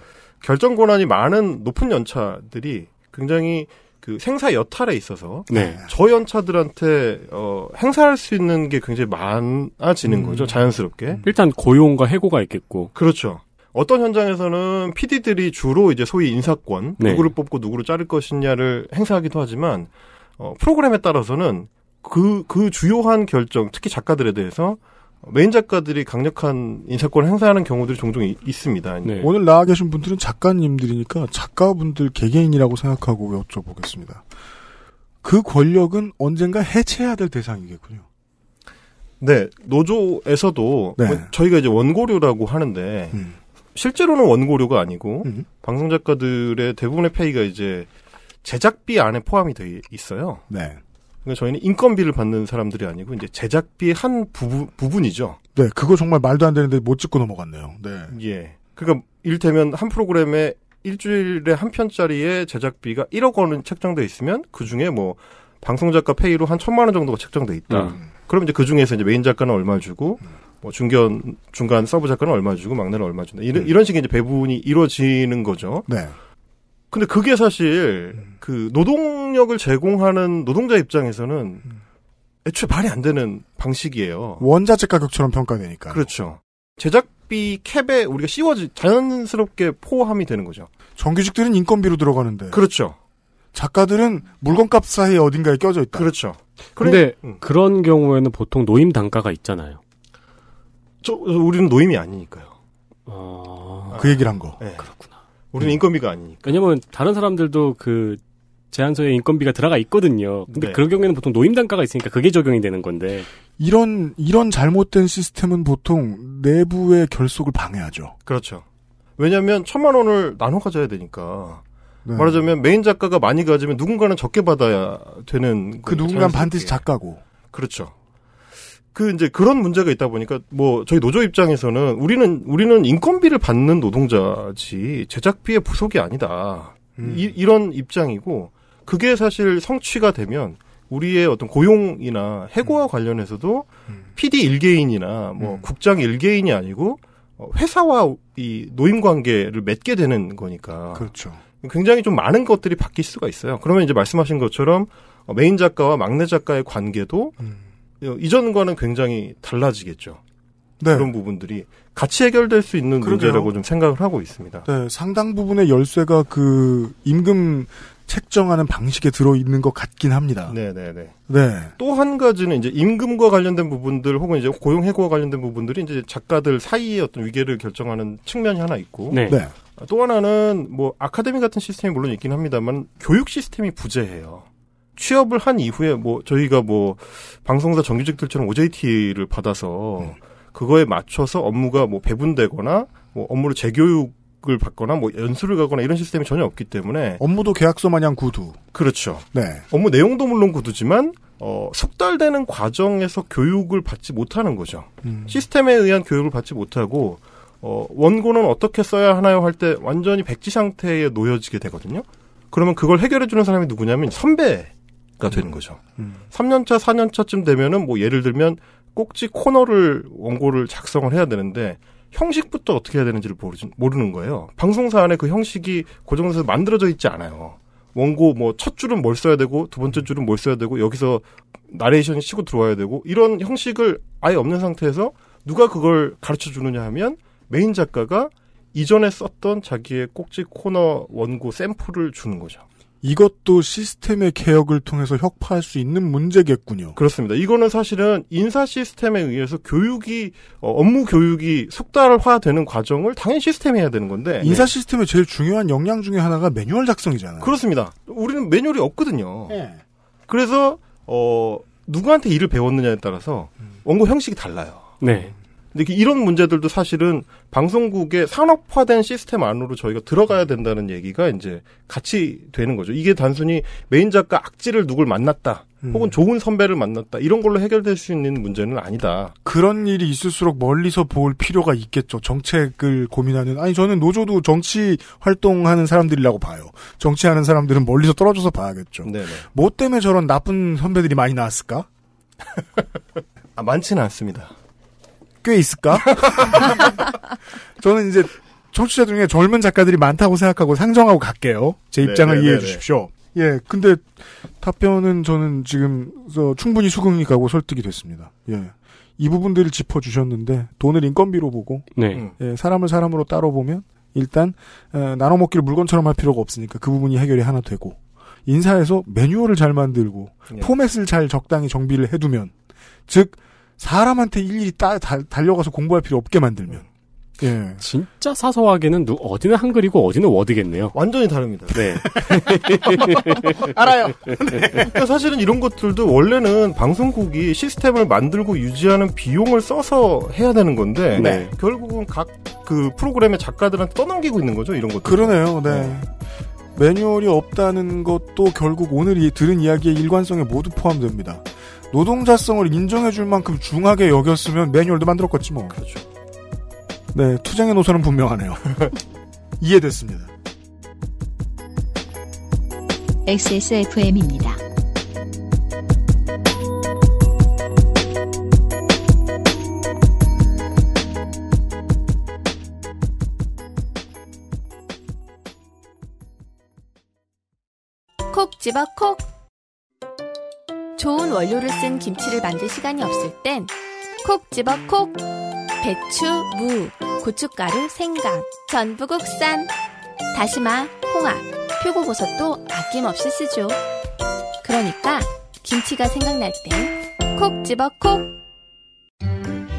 결정 권한이 많은 높은 연차들이 굉장히 그 생사 여탈에 있어서 네. 저 연차들한테 어, 행사할 수 있는 게 굉장히 많아지는 음. 거죠 자연스럽게 음. 일단 고용과 해고가 있겠고 그렇죠 어떤 현장에서는 PD들이 주로 이제 소위 인사권 네. 누구를 뽑고 누구를 자를 것이냐를 행사하기도 하지만 어, 프로그램에 따라서는 그그 그 주요한 결정 특히 작가들에 대해서 메인 작가들이 강력한 인사권을 행사하는 경우들이 종종 이, 있습니다. 네. 오늘 나와 계신 분들은 작가님들이니까 작가분들 개개인이라고 생각하고 여쭤보겠습니다. 그 권력은 언젠가 해체해야 될 대상이겠군요. 네, 노조에서도 네. 저희가 이제 원고료라고 하는데 음. 실제로는 원고료가 아니고 음. 방송 작가들의 대부분의 페이가 이제 제작비 안에 포함이 돼 있어요. 네. 그러니까 저희는 인건비를 받는 사람들이 아니고 이제 제작비 의한 부부, 부분이죠. 네, 그거 정말 말도 안 되는데 못찍고 넘어갔네요. 네. 예. 그러니까 일테면 한 프로그램에 일주일에 한 편짜리의 제작비가 1억 원은 책정돼 있으면 그 중에 뭐 방송 작가 페이로 한 천만 원 정도가 책정돼 있다. 음. 그럼 이제 그 중에서 이제 메인 작가는 얼마 주고 음. 뭐 중견 중간 서브 작가는 얼마 주고 막내는 얼마 준다. 이런 음. 이런 식의 이제 배분이 이루어지는 거죠. 네. 근데 그게 사실 음. 그 노동력을 제공하는 노동자 입장에서는 음. 애초에 말이 안 되는 방식이에요. 원자재 가격처럼 평가되니까. 그렇죠. 제작비 캡에 우리가 씌워지 자연스럽게 포함이 되는 거죠. 정규직들은 인건비로 들어가는데. 그렇죠. 작가들은 물건값 사이에 어딘가에 껴져 있다. 그렇죠. 그런데 그 음. 그런 경우에는 보통 노임 단가가 있잖아요. 저, 우리는 노임이 아니니까요. 어... 그 얘기를 한 거. 네. 그렇구나. 우리는 인건비가 아니니까. 왜냐면 다른 사람들도 그 제안서에 인건비가 들어가 있거든요. 근데 네. 그런 경우에는 보통 노임 단가가 있으니까 그게 적용이 되는 건데. 이런 이런 잘못된 시스템은 보통 내부의 결속을 방해하죠. 그렇죠. 왜냐하면 천만 원을 나눠 가져야 되니까. 네. 말하자면 메인 작가가 많이 가지면 누군가는 적게 받아야 되는 그 누군가는 반드시 작가고. 그렇죠. 그 이제 그런 문제가 있다 보니까 뭐 저희 노조 입장에서는 우리는 우리는 인건비를 받는 노동자지 제작비의 부속이 아니다. 음. 이, 이런 입장이고 그게 사실 성취가 되면 우리의 어떤 고용이나 해고와 음. 관련해서도 음. PD 일개인이나 뭐 음. 국장 일개인이 아니고 어, 회사와 이 노임 관계를 맺게 되는 거니까. 그렇죠. 굉장히 좀 많은 것들이 바뀔 수가 있어요. 그러면 이제 말씀하신 것처럼 어, 메인 작가와 막내 작가의 관계도 음. 어, 이전과는 굉장히 달라지겠죠. 네. 그런 부분들이 같이 해결될 수 있는 그러게요. 문제라고 좀 생각을 하고 있습니다. 네, 상당 부분의 열쇠가 그 임금 책정하는 방식에 들어있는 것 같긴 합니다. 네네네. 네. 네, 네. 네. 또 한 가지는 이제 임금과 관련된 부분들 혹은 이제 고용해고와 관련된 부분들이 이제 작가들 사이의 어떤 위계를 결정하는 측면이 하나 있고. 네. 네. 또 하나는 뭐 아카데미 같은 시스템이 물론 있긴 합니다만 교육 시스템이 부재해요. 취업을 한 이후에 뭐 저희가 뭐 방송사 정규직들처럼 OJT를 받아서 네. 그거에 맞춰서 업무가 뭐 배분되거나 뭐 업무를 재교육 을 받거나 뭐 연수를 가거나 이런 시스템이 전혀 없기 때문에 업무도 계약서 마냥 구두 그렇죠. 네. 업무 내용도 물론 구두지만 어, 속달되는 과정에서 교육을 받지 못하는 거죠. 음. 시스템에 의한 교육을 받지 못하고 어, 원고는 어떻게 써야 하나요 할 때 완전히 백지 상태에 놓여지게 되거든요. 그러면 그걸 해결해 주는 사람이 누구냐면 선배 가 되는 거죠. 음. 3년차, 4년차쯤 되면은 뭐 예를 들면 꼭지 코너를 원고를 작성을 해야 되는데 형식부터 어떻게 해야 되는지를 모르지, 모르는 거예요. 방송사 안에 그 형식이 고정돼서 만들어져 있지 않아요. 원고 뭐 첫 줄은 뭘 써야 되고 두 번째 줄은 뭘 써야 되고 여기서 나레이션이 치고 들어와야 되고 이런 형식을 아예 없는 상태에서 누가 그걸 가르쳐 주느냐 하면 메인 작가가 이전에 썼던 자기의 꼭지 코너 원고 샘플을 주는 거죠. 이것도 시스템의 개혁을 통해서 혁파할 수 있는 문제겠군요. 그렇습니다. 이거는 사실은 인사 시스템에 의해서 교육이 어, 업무 교육이 속달화되는 과정을 당연히 시스템이 해야 되는 건데 인사 시스템의 제일 중요한 역량 중에 하나가 매뉴얼 작성이잖아요. 그렇습니다. 우리는 매뉴얼이 없거든요. 네. 그래서 어 누구한테 일을 배웠느냐에 따라서 음. 원고 형식이 달라요. 네. 근데 이런 문제들도 사실은 방송국의 산업화된 시스템 안으로 저희가 들어가야 된다는 얘기가 이제 같이 되는 거죠. 이게 단순히 메인 작가 악질을 누굴 만났다. 음. 혹은 좋은 선배를 만났다 이런 걸로 해결될 수 있는 문제는 아니다. 그런 일이 있을수록 멀리서 볼 필요가 있겠죠. 정책을 고민하는 아니 저는 노조도 정치 활동하는 사람들이라고 봐요. 정치하는 사람들은 멀리서 떨어져서 봐야겠죠. 네네. 뭐 때문에 저런 나쁜 선배들이 많이 나왔을까? 아, 많지는 않습니다. 꽤 있을까? <laughs> 저는 이제 청취자 중에 젊은 작가들이 많다고 생각하고 상정하고 갈게요. 제 네, 입장을 네네네네. 이해해 네, 네. 주십시오. 예, 근데 답변은 저는 지금 충분히 수긍이 가고 설득이 됐습니다. 예. 이 부분들을 짚어주셨는데 돈을 인건비로 보고 네. 음. 예, 사람을 사람으로 따로 보면 일단 에, 어, 나눠 먹기를 물건처럼 할 필요가 없으니까 그 부분이 해결이 하나 되고 인사에서 매뉴얼을 잘 만들고 예. 포맷을 잘 적당히 정비를 해두면 즉 사람한테 일일이 따, 다, 달려가서 공부할 필요 없게 만들면. 예. 진짜 사서하게는 누, 어디는 한글이고 어디는 워드겠네요. 완전히 다릅니다. 네. <laughs> 알아요. 네. 그러니까 사실은 이런 것들도 원래는 방송국이 시스템을 만들고 유지하는 비용을 써서 해야 되는 건데 네. 결국은 각 그 프로그램의 작가들한테 떠넘기고 있는 거죠 이런 것들. 그러네요. 네. 네. 매뉴얼이 없다는 것도 결국 오늘 이, 들은 이야기의 일관성에 모두 포함됩니다. 노동자성을 인정해줄 만큼 중하게 여겼으면 매뉴얼도 만들었겠지 뭐. 그렇죠. 네, 투쟁의 노선은 분명하네요. <laughs> 이해됐습니다. XSFM입니다. 콕 집어 콕 좋은 원료를 쓴 김치를 만들 시간이 없을 땐 콕 집어 콕! 배추, 무, 고춧가루, 생강, 전부 국산, 다시마, 홍합, 표고버섯도 아낌없이 쓰죠. 그러니까 김치가 생각날 땐 콕 집어 콕!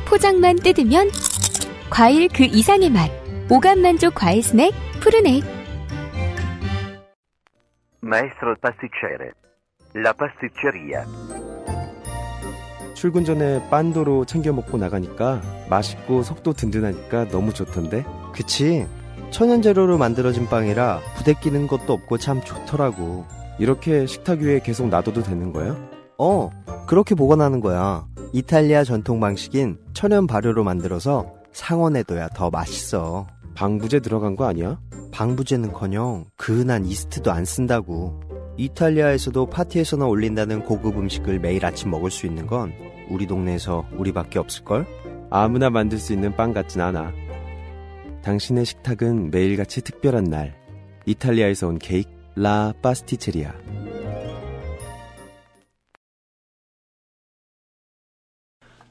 포장만 뜯으면 과일 그 이상의 맛. 오감 만족 과일 스낵 푸르네. 마에스트로 파스티체레 La Pasticceria. 출근 전에 빤도로 챙겨 먹고 나가니까 맛있고 속도 든든하니까 너무 좋던데. 그치? 천연 재료로 만들어진 빵이라 부대 끼는 것도 없고 참 좋더라고. 이렇게 식탁 위에 계속 놔둬도 되는 거야? 어, 그렇게 보관하는 거야. 이탈리아 전통 방식인 천연 발효로 만들어서 상온에둬야 더 맛있어. 방부제 들어간 거 아니야? 방부제는커녕 그은한 이스트도 안 쓴다고. 이탈리아에서도 파티에서나 올린다는 고급 음식을 매일 아침 먹을 수 있는 건 우리 동네에서 우리밖에 없을걸? 아무나 만들 수 있는 빵 같진 않아. 당신의 식탁은 매일같이 특별한 날. 이탈리아에서 온 케이크 라 파스티체리아.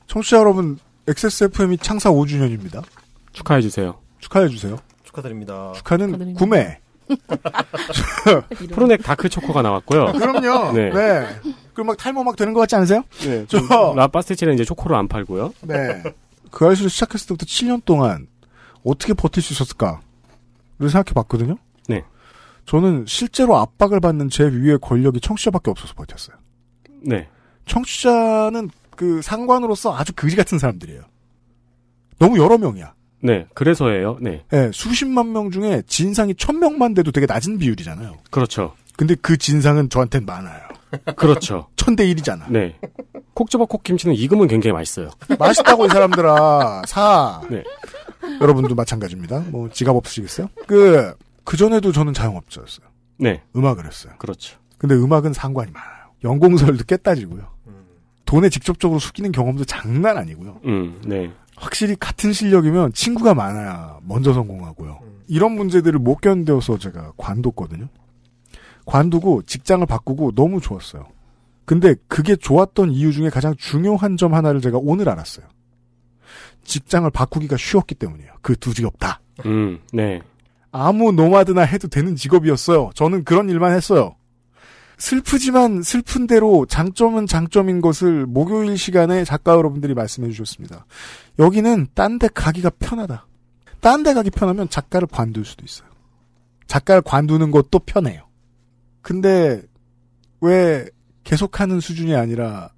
청취자 여러분, XSFM이 창사 5주년입니다. 축하해 주세요. 축하해 주세요. 축하드립니다. 축하는 축하드립니다. 구매, 프로넥 <laughs> 다크 초코가 나왔고요. 아, 그럼요. 네. 네. 그럼 막 탈모 막 되는 것 같지 않으세요? 네. 저 라파스티치는 이제 초코를 안 팔고요. 네. 그 아이스를 시작했을 때부터 7년 동안 어떻게 버틸 수 있었을까를 생각해 봤거든요. 네. 저는 실제로 압박을 받는 제 위에 권력이 청취자밖에 없어서 버텼어요. 네. 청취자는 그 상관으로서 아주 그지 같은 사람들이에요. 너무 여러 명이야. 네, 그래서예요. 네. 네, 수십만 명 중에 진상이 천 명만 돼도 되게 낮은 비율이잖아요. 그렇죠. 근데 그 진상은 저한테는 많아요. 그렇죠. <laughs> 천 대 일이잖아. 네. 콕저버콕 김치는 익으면 굉장히 맛있어요. 맛있다고 이 사람들아 사. 네. 여러분도 마찬가지입니다. 뭐 지갑 없으시겠어요? 그 그전에도 저는 자영업자였어요. 네. 음악을 했어요. 그렇죠. 근데 음악은 상관이 많아요. 연공설도 깨 따지고요. 음. 돈에 직접적으로 숙이는 경험도 장난 아니고요. 음, 네. 확실히 같은 실력이면 친구가 많아야 먼저 성공하고요. 음. 이런 문제들을 못 견뎌서 제가 관뒀거든요. 관두고 직장을 바꾸고 너무 좋았어요. 근데 그게 좋았던 이유 중에 가장 중요한 점 하나를 제가 오늘 알았어요. 직장을 바꾸기가 쉬웠기 때문이에요. 그 두 직업 다. 음, 네. 아무 노마드나 해도 되는 직업이었어요. 저는 그런 일만 했어요. 슬프지만 슬픈 대로 장점은 장점인 것을 목요일 시간에 작가 여러분들이 말씀해 주셨습니다. 여기는 딴 데 가기가 편하다. 딴 데 가기 편하면 작가를 관둘 수도 있어요. 작가를 관두는 것도 편해요. 근데 왜 계속하는 수준이 아니라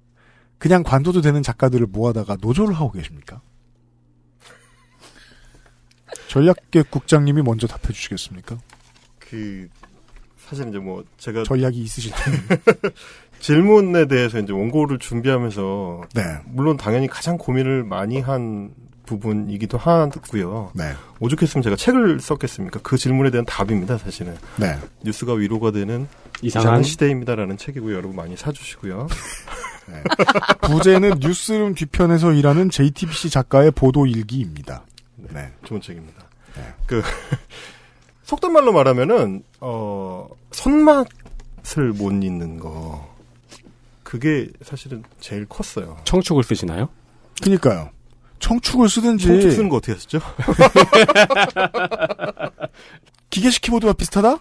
그냥 관둬도 되는 작가들을 모아다가 노조를 하고 계십니까? 전략계 국장님이 먼저 답해 주시겠습니까? 그 사실 이제 뭐 제가 전략이 있으시죠. 실 질문에 대해서 이제 원고를 준비하면서 네. 물론 당연히 가장 고민을 많이 한 부분이기도 하고요. 네. 오죽했으면 제가 책을 썼겠습니까? 그 질문에 대한 답입니다, 사실은. 네. 뉴스가 위로가 되는 이상한, 이상한 시대입니다라는 책이고요. 여러분 많이 사주시고요. <laughs> 네. 부제는 뉴스룸 뒤편에서 일하는 JTBC 작가의 보도 일기입니다. 네. 네. 좋은 책입니다. 네. 그 <laughs> 속된 말로 말하면은 어 손맛을 못잇는 거. 그게 사실은 제일 컸어요. 청축을 쓰시나요? 그니까요. 청축을 쓰든지. 청축 쓰는 거 어떻게 했죠 <laughs> 기계식 키보드와 비슷하다?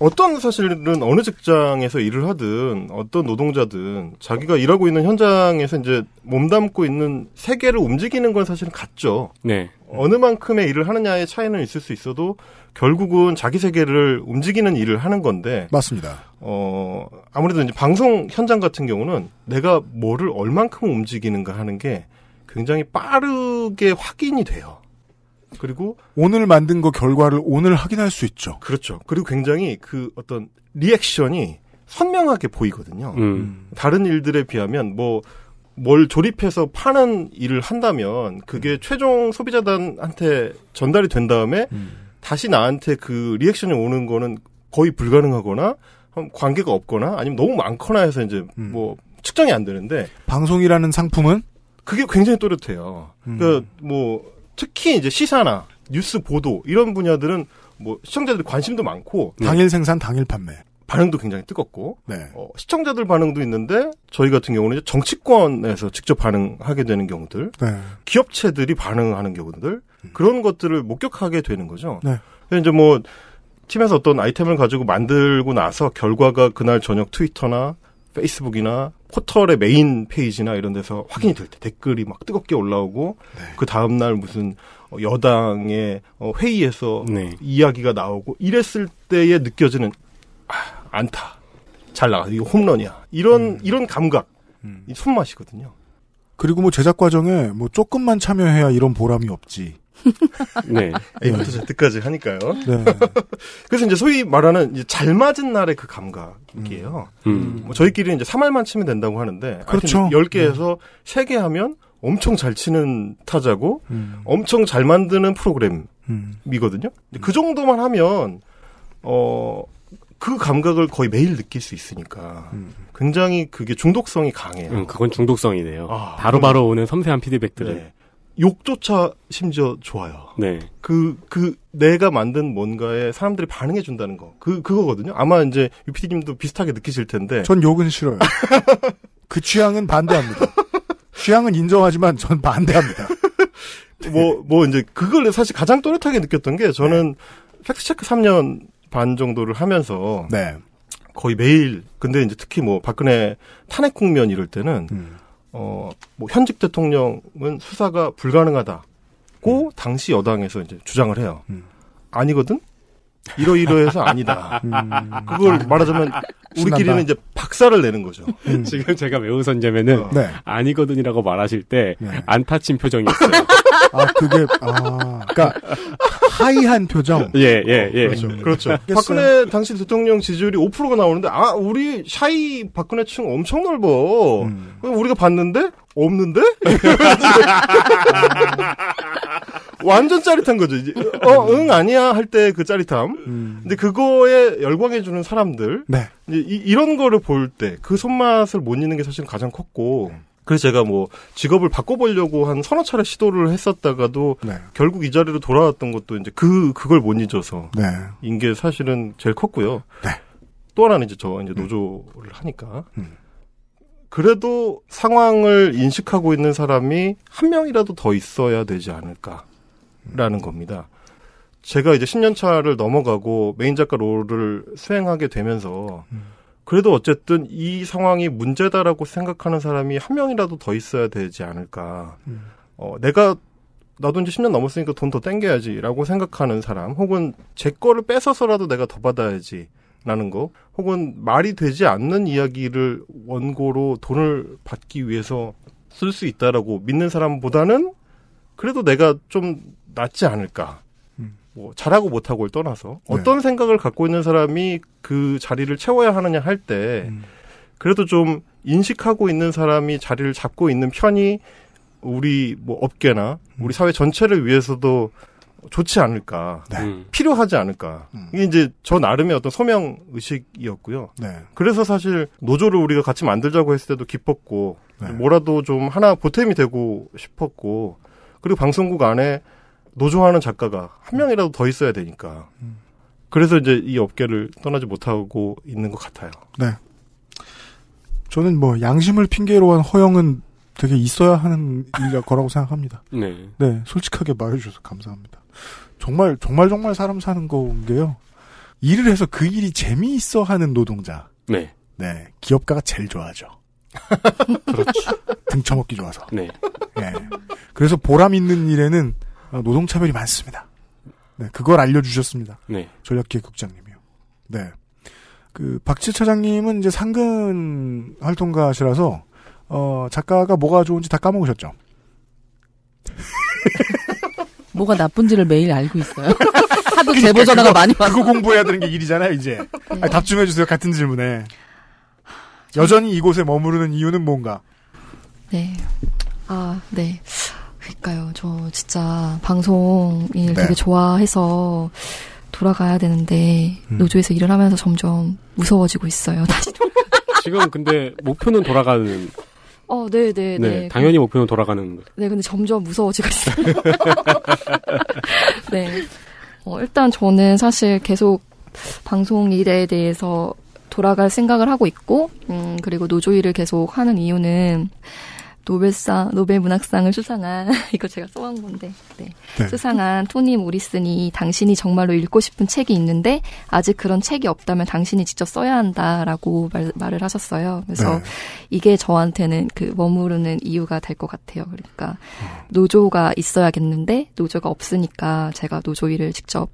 어떤 사실은 어느 직장에서 일을 하든 어떤 노동자든 자기가 일하고 있는 현장에서 이제 몸담고 있는 세계를 움직이는 건 사실은 같죠. 네. 어느 만큼의 일을 하느냐의 차이는 있을 수 있어도 결국은 자기 세계를 움직이는 일을 하는 건데. 맞습니다. 어, 아무래도 이제 방송 현장 같은 경우는 내가 뭐를 얼만큼 움직이는가 하는 게 굉장히 빠르게 확인이 돼요. 그리고 오늘 만든 거 결과를 오늘 확인할 수 있죠. 그렇죠. 그리고 굉장히 그 어떤 리액션이 선명하게 보이거든요. 음. 다른 일들에 비하면 뭐 뭘 조립해서 파는 일을 한다면 그게 음. 최종 소비자단한테 전달이 된 다음에 음. 다시 나한테 그 리액션이 오는 거는 거의 불가능하거나 관계가 없거나 아니면 너무 많거나 해서 이제 음. 뭐 측정이 안 되는데 방송이라는 상품은 그게 굉장히 또렷해요. 음. 그러니까 뭐 특히 이제 시사나 뉴스 보도 이런 분야들은 뭐 시청자들 관심도 많고 네. 당일 생산 당일 판매 반응도 굉장히 뜨겁고 네. 어, 시청자들 반응도 있는데 저희 같은 경우는 이제 정치권에서 직접 반응하게 되는 경우들 네. 기업체들이 반응하는 경우들 음. 그런 것들을 목격하게 되는 거죠. 네. 이제 뭐 팀에서 어떤 아이템을 가지고 만들고 나서 결과가 그날 저녁 트위터나 페이스북이나 포털의 메인 페이지나 이런 데서 확인이 될 때 댓글이 막 뜨겁게 올라오고 네. 그 다음 날 무슨 어, 여당의 어, 회의에서 네. 이야기가 나오고 이랬을 때에 느껴지는 아, 안타 잘 나가 이거 홈런이야 이런 음. 이런 감각 음. 이 손맛이거든요. 그리고 뭐 제작 과정에 뭐 조금만 참여해야 이런 보람이 없지. <laughs> 네. A부터 Z까지 하니까요. 네. <laughs> 그래서 이제 소위 말하는 이제 잘 맞은 날의 그 감각이에요. 음. 음. 뭐 저희끼리 이제 3알만 치면 된다고 하는데. 그렇죠. 10개에서 네. 3개 하면 엄청 잘 치는 타자고 음. 엄청 잘 만드는 프로그램이거든요. 음. 그 음. 정도만 하면, 어, 그 감각을 거의 매일 느낄 수 있으니까 음. 굉장히 그게 중독성이 강해요. 음, 그건 중독성이네요. 아, 바로바로 아, 바로 오는 섬세한 피드백들을. 네. 욕조차 심지어 좋아요. 네. 그, 그, 내가 만든 뭔가에 사람들이 반응해 준다는 거. 그, 그거거든요. 아마 이제 유피디님도 비슷하게 느끼실 텐데. 전 욕은 싫어요. 그 취향은 반대합니다. 취향은 인정하지만 전 반대합니다. <laughs> 뭐, 뭐, 이제 그걸 사실 가장 또렷하게 느꼈던 게 저는 네. 팩트체크 3년 반 정도를 하면서. 네. 거의 매일, 근데 이제 특히 뭐 박근혜 탄핵 국면 이럴 때는 음. 어, 뭐 현직 대통령은 수사가 불가능하다고 음. 당시 여당에서 이제 주장을 해요. 음. 아니거든. 이러이러해서 아니다. 음. 그걸 아, 말하자면 우리끼리는 이제 박사를 내는 거죠. 음. 지금 제가 왜우선냐면은 어. 네. 아니거든이라고 말하실 때 네. 안타친 표정이 있어요. <laughs> 아 그게 아 그러니까 하이한 표정. 예 예 예, 예, 예. 어, 그렇죠. 그렇죠. 박근혜 당시 대통령 지지율이 5%가 나오는데 아 우리 샤이 박근혜층 엄청 넓어. 음. 우리가 봤는데 없는데? <laughs> 완전 짜릿한 거죠. 이제 어, 음. 응 아니야 할 때 그 짜릿함. 음. 근데 그거에 열광해 주는 사람들. 네. 이, 런 거를 볼 때 그 손맛을 못 잊는 게 사실 가장 컸고. 그래서 제가 뭐 직업을 바꿔보려고 한 서너 차례 시도를 했었다가도 네. 결국 이 자리로 돌아왔던 것도 이제 그 그걸 못 잊어서 네. 인게 사실은 제일 컸고요. 네. 또 하나는 이제 저 이제 노조를 하니까 음. 그래도 상황을 인식하고 있는 사람이 한 명이라도 더 있어야 되지 않을까라는 겁니다. 제가 이제 10년 차를 넘어가고 메인 작가 롤을 수행하게 되면서 그래도 어쨌든 이 상황이 문제다라고 생각하는 사람이 한 명이라도 더 있어야 되지 않을까. 어, 내가 나도 이제 10년 넘었으니까 돈 더 땡겨야지라고 생각하는 사람 혹은 제 거를 뺏어서라도 내가 더 받아야지. 라는 거 혹은 말이 되지 않는 이야기를 원고로 돈을 받기 위해서 쓸 수 있다라고 믿는 사람보다는 그래도 내가 좀 낫지 않을까 음. 뭐 잘하고 못하고를 떠나서 네. 어떤 생각을 갖고 있는 사람이 그 자리를 채워야 하느냐 할때 음. 그래도 좀 인식하고 있는 사람이 자리를 잡고 있는 편이 우리 뭐 업계나 우리 음. 사회 전체를 위해서도 좋지 않을까. 네. 음. 필요하지 않을까. 음. 이게 이제 저 나름의 어떤 소명 의식이었고요. 네. 그래서 사실 노조를 우리가 같이 만들자고 했을 때도 기뻤고 네. 뭐라도 좀 하나 보탬이 되고 싶었고 그리고 방송국 안에 노조하는 작가가 한 명이라도 더 있어야 되니까. 음. 그래서 이제 이 업계를 떠나지 못하고 있는 것 같아요. 네. 저는 뭐 양심을 핑계로 한 허영은 되게 있어야 하는 일 거라고 생각합니다. 네. 네, 솔직하게 말해주셔서 감사합니다. 정말 정말 정말 사람 사는 거인데요. 일을 해서 그 일이 재미있어 하는 노동자. 네. 네. 기업가가 제일 좋아하죠. <laughs> 그렇지. 등쳐먹기 좋아서. 네. 네. 그래서 보람 있는 일에는 어, 노동차별이 많습니다. 네. 그걸 알려주셨습니다. 네. 전략기획국장님이요. 네. 그, 박지 차장님은 이제 상근 활동가시라서, 어, 작가가 뭐가 좋은지 다 까먹으셨죠. 뭐가 나쁜지를 매일 알고 있어요. <laughs> 하도 제보 전화가 많이 와서. 그거 공부해야 되는 게 일이잖아요, 이제. 아니, 답좀해주세요 같은 질문에. 여전히 이곳에 머무르는 이유는 뭔가? 네. 아, 네. 그니까요. 저 진짜 방송을 네. 되게 좋아해서 돌아가야 되는데, 음. 노조에서 일을 하면서 점점 무서워지고 있어요, <laughs> 다시 지금 근데 목표는 돌아가는 어, 네, 네, 네, 네. 당연히 목표는 돌아가는 네, 근데 점점 무서워지고 있어요. <laughs> 네. 어, 일단 저는 사실 계속 방송 일에 대해서 돌아갈 생각을 하고 있고, 음, 그리고 노조 일을 계속 하는 이유는 노벨상 노벨 문학상을 수상한 <laughs> 이거 제가 써온 건데 네. 네. 수상한 토니 모리슨이 당신이 정말로 읽고 싶은 책이 있는데 아직 그런 책이 없다면 당신이 직접 써야 한다라고 말, 말을 하셨어요. 그래서 네. 이게 저한테는 그 머무르는 이유가 될 것 같아요. 그러니까 노조가 있어야겠는데 노조가 없으니까 제가 노조 일을 직접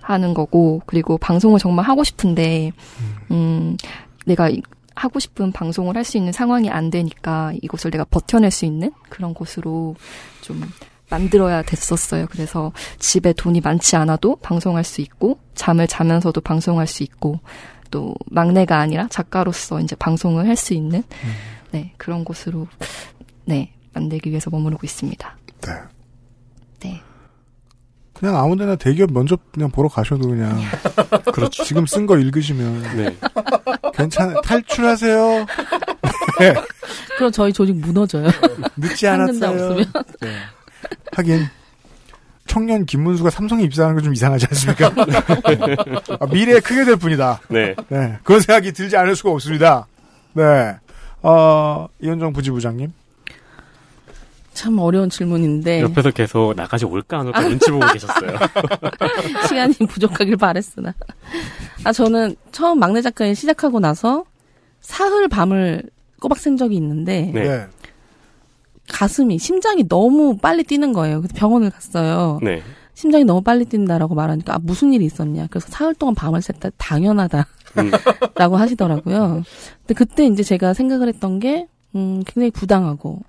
하는 거고 그리고 방송을 정말 하고 싶은데 음, 음 내가 하고 싶은 방송을 할 수 있는 상황이 안 되니까 이곳을 내가 버텨낼 수 있는 그런 곳으로 좀 만들어야 됐었어요. 그래서 집에 돈이 많지 않아도 방송할 수 있고 잠을 자면서도 방송할 수 있고 또 막내가 아니라 작가로서 이제 방송을 할 수 있는 음. 네 그런 곳으로 네 만들기 위해서 머무르고 있습니다. 네. 네. 그냥 아무데나 대기업 면접 그냥 보러 가셔도 그냥 그렇죠. 지금 쓴 거 읽으시면 네. 괜찮아 요 탈출하세요. <laughs> 네. 그럼 저희 조직 무너져요. 늦지 <laughs> 않았어요. 네. 하긴 청년 김문수가 삼성에 입사하는 거좀 이상하지 않습니까? <laughs> 아, 미래에 크게 될 뿐이다. 네. 네. 그런 생각이 들지 않을 수가 없습니다. 네. 어, 이현정 부지부장님. 참 어려운 질문인데 옆에서 계속 나까지 올까 안 올까 눈치 보고 계셨어요. <laughs> 시간이 부족하길 바랬으나 아 저는 처음 막내 작가에 시작하고 나서 사흘 밤을 꼬박 샌 적이 있는데 네. 네. 가슴이 심장이 너무 빨리 뛰는 거예요. 그래서 병원을 갔어요. 네. 심장이 너무 빨리 뛴다라고 말하니까 아, 무슨 일이 있었냐. 그래서 사흘 동안 밤을 샜다 당연하다라고 음. <laughs> 하시더라고요. 근데 그때 이제 제가 생각을 했던 게 음, 굉장히 부당하고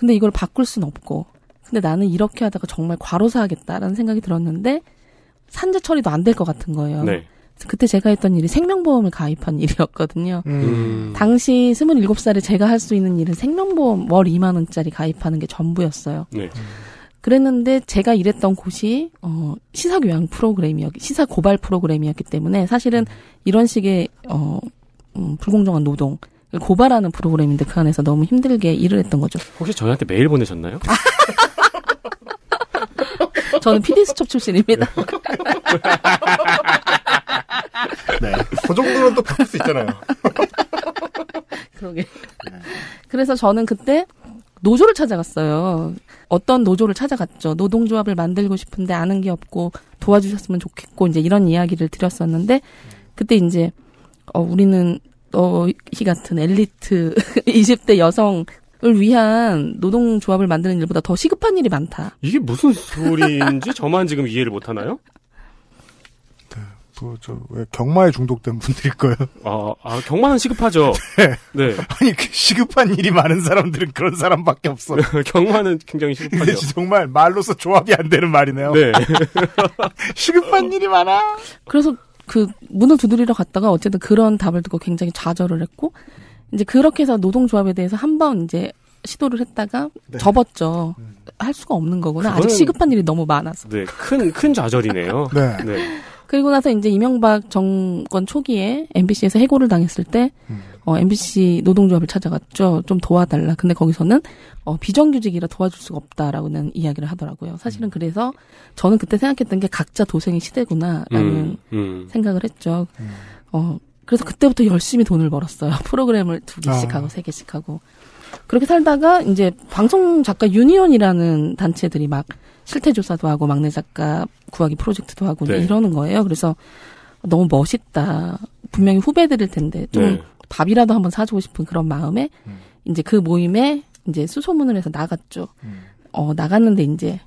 근데 이걸 바꿀 순 없고. 근데 나는 이렇게 하다가 정말 과로사 하겠다라는 생각이 들었는데 산재 처리도 안 될 것 같은 거예요. 네. 그때 제가 했던 일이 생명보험을 가입한 <laughs> 일이었거든요. 음. 음. 당시 27살에 제가 할 수 있는 일은 생명보험 월 2만 원짜리 가입하는 게 전부였어요. 네. 그랬는데 제가 일했던 곳이 어 시사 교양 프로그램이었 시사 고발 프로그램이었기 때문에 사실은 이런 식의 어 음, 불공정한 노동 고발하는 프로그램인데 그 안에서 너무 힘들게 일을 했던 거죠. 혹시 저희한테 메일 보내셨나요? <laughs> 저는 피디수첩 출신입니다. <laughs> 네. 그 정도는 또 바꿀 수 있잖아요. <laughs> 그러게. 그래서 저는 그때 노조를 찾아갔어요. 어떤 노조를 찾아갔죠. 노동조합을 만들고 싶은데 아는 게 없고 도와주셨으면 좋겠고 이제 이런 이야기를 드렸었는데 그때 이제 어 우리는 너희 같은 엘리트 20대 <laughs> 여성을 위한 노동조합을 만드는 일보다 더 시급한 일이 많다. 이게 무슨 소리인지 저만 지금 이해를 못하나요? 네, 그저왜 뭐 경마에 중독된 분들일 거예요. 아, 아 경마는 시급하죠. 네. 네. 아니 그 시급한 일이 많은 사람들은 그런 사람밖에 없어. <laughs> 경마는 굉장히 시급하죠. 정말 말로서 조합이 안 되는 말이네요. 네. <laughs> 시급한 일이 많아. 그래서 그 문을 두드리러 갔다가 어쨌든 그런 답을 듣고 굉장히 좌절을 했고 이제 그렇게 해서 노동조합에 대해서 한 번 이제 시도를 했다가 네. 접었죠. 음. 할 수가 없는 거구나. 아직 시급한 일이 너무 많아서. 네, 큰, 큰 좌절이네요. 네. 네. 그리고 나서 이제 이명박 정권 초기에 MBC에서 해고를 당했을 때 음. 어, MBC 노동조합을 찾아갔죠. 좀 도와달라. 근데 거기서는 어, 비정규직이라 도와줄 수가 없다라고는 이야기를 하더라고요. 사실은 음. 그래서 저는 그때 생각했던 게 각자 도생의 시대구나라는 음, 음. 생각을 했죠. 음. 어, 그래서 그때부터 열심히 돈을 벌었어요. <laughs> 프로그램을 두 개씩 아. 하고 아. 세 개씩 하고. 그렇게 살다가 이제 방송 작가 유니온이라는 단체들이 막 실태 조사도 하고 막내 작가 구하기 프로젝트도 하고 네. 이러는 거예요. 그래서 너무 멋있다. 분명히 후배들일 텐데 좀 네. 밥이라도 한번 사주고 싶은 그런 마음에 음. 이제 그 모임에 이제 수소문을 해서 나갔죠. 음. 어 나갔는데 이제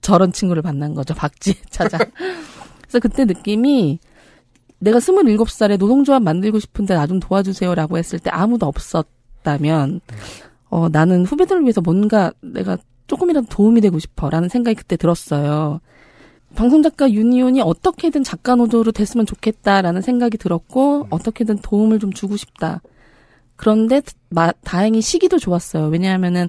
저런 친구를 만난 거죠. 박지혜 찾아. <laughs> 그래서 그때 느낌이 내가 스물일곱 살에 노동조합 만들고 싶은데 나 좀 도와주세요라고 했을 때 아무도 없었다면 음. 어 나는 후배들을 위해서 뭔가 내가 조금이라도 도움이 되고 싶어라는 생각이 그때 들었어요. 방송작가 유니온이 어떻게든 작가 노조로 됐으면 좋겠다라는 생각이 들었고 음. 어떻게든 도움을 좀 주고 싶다. 그런데 마, 다행히 시기도 좋았어요. 왜냐하면은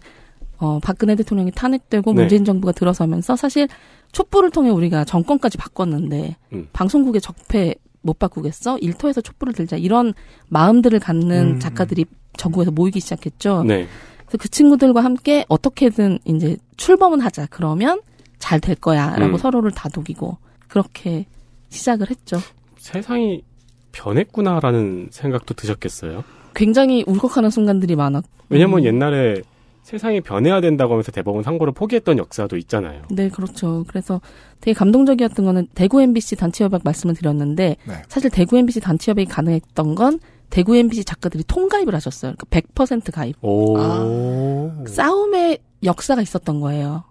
어, 박근혜 대통령이 탄핵되고 네. 문재인 정부가 들어서면서 사실 촛불을 통해 우리가 정권까지 바꿨는데 음. 방송국의 적폐 못 바꾸겠어? 일터에서 촛불을 들자 이런 마음들을 갖는 음. 작가들이 전국에서 모이기 시작했죠. 네. 그래서 그 친구들과 함께 어떻게든 이제 출범은 하자. 그러면 잘 될 거야라고 음. 서로를 다독이고 그렇게 시작을 했죠. 세상이 변했구나라는 생각도 드셨겠어요. 굉장히 울컥하는 순간들이 많았고. 왜냐면 옛날에 세상이 변해야 된다고 하면서 대법원 상고를 포기했던 역사도 있잖아요. 네, 그렇죠. 그래서 되게 감동적이었던 거는 대구 MBC 단체협약 말씀을 드렸는데 네. 사실 대구 MBC 단체협약이 가능했던 건 대구 MBC 작가들이 통가입을 하셨어요. 그러니까 100% 가입. 아, 싸움의 역사가 있었던 거예요.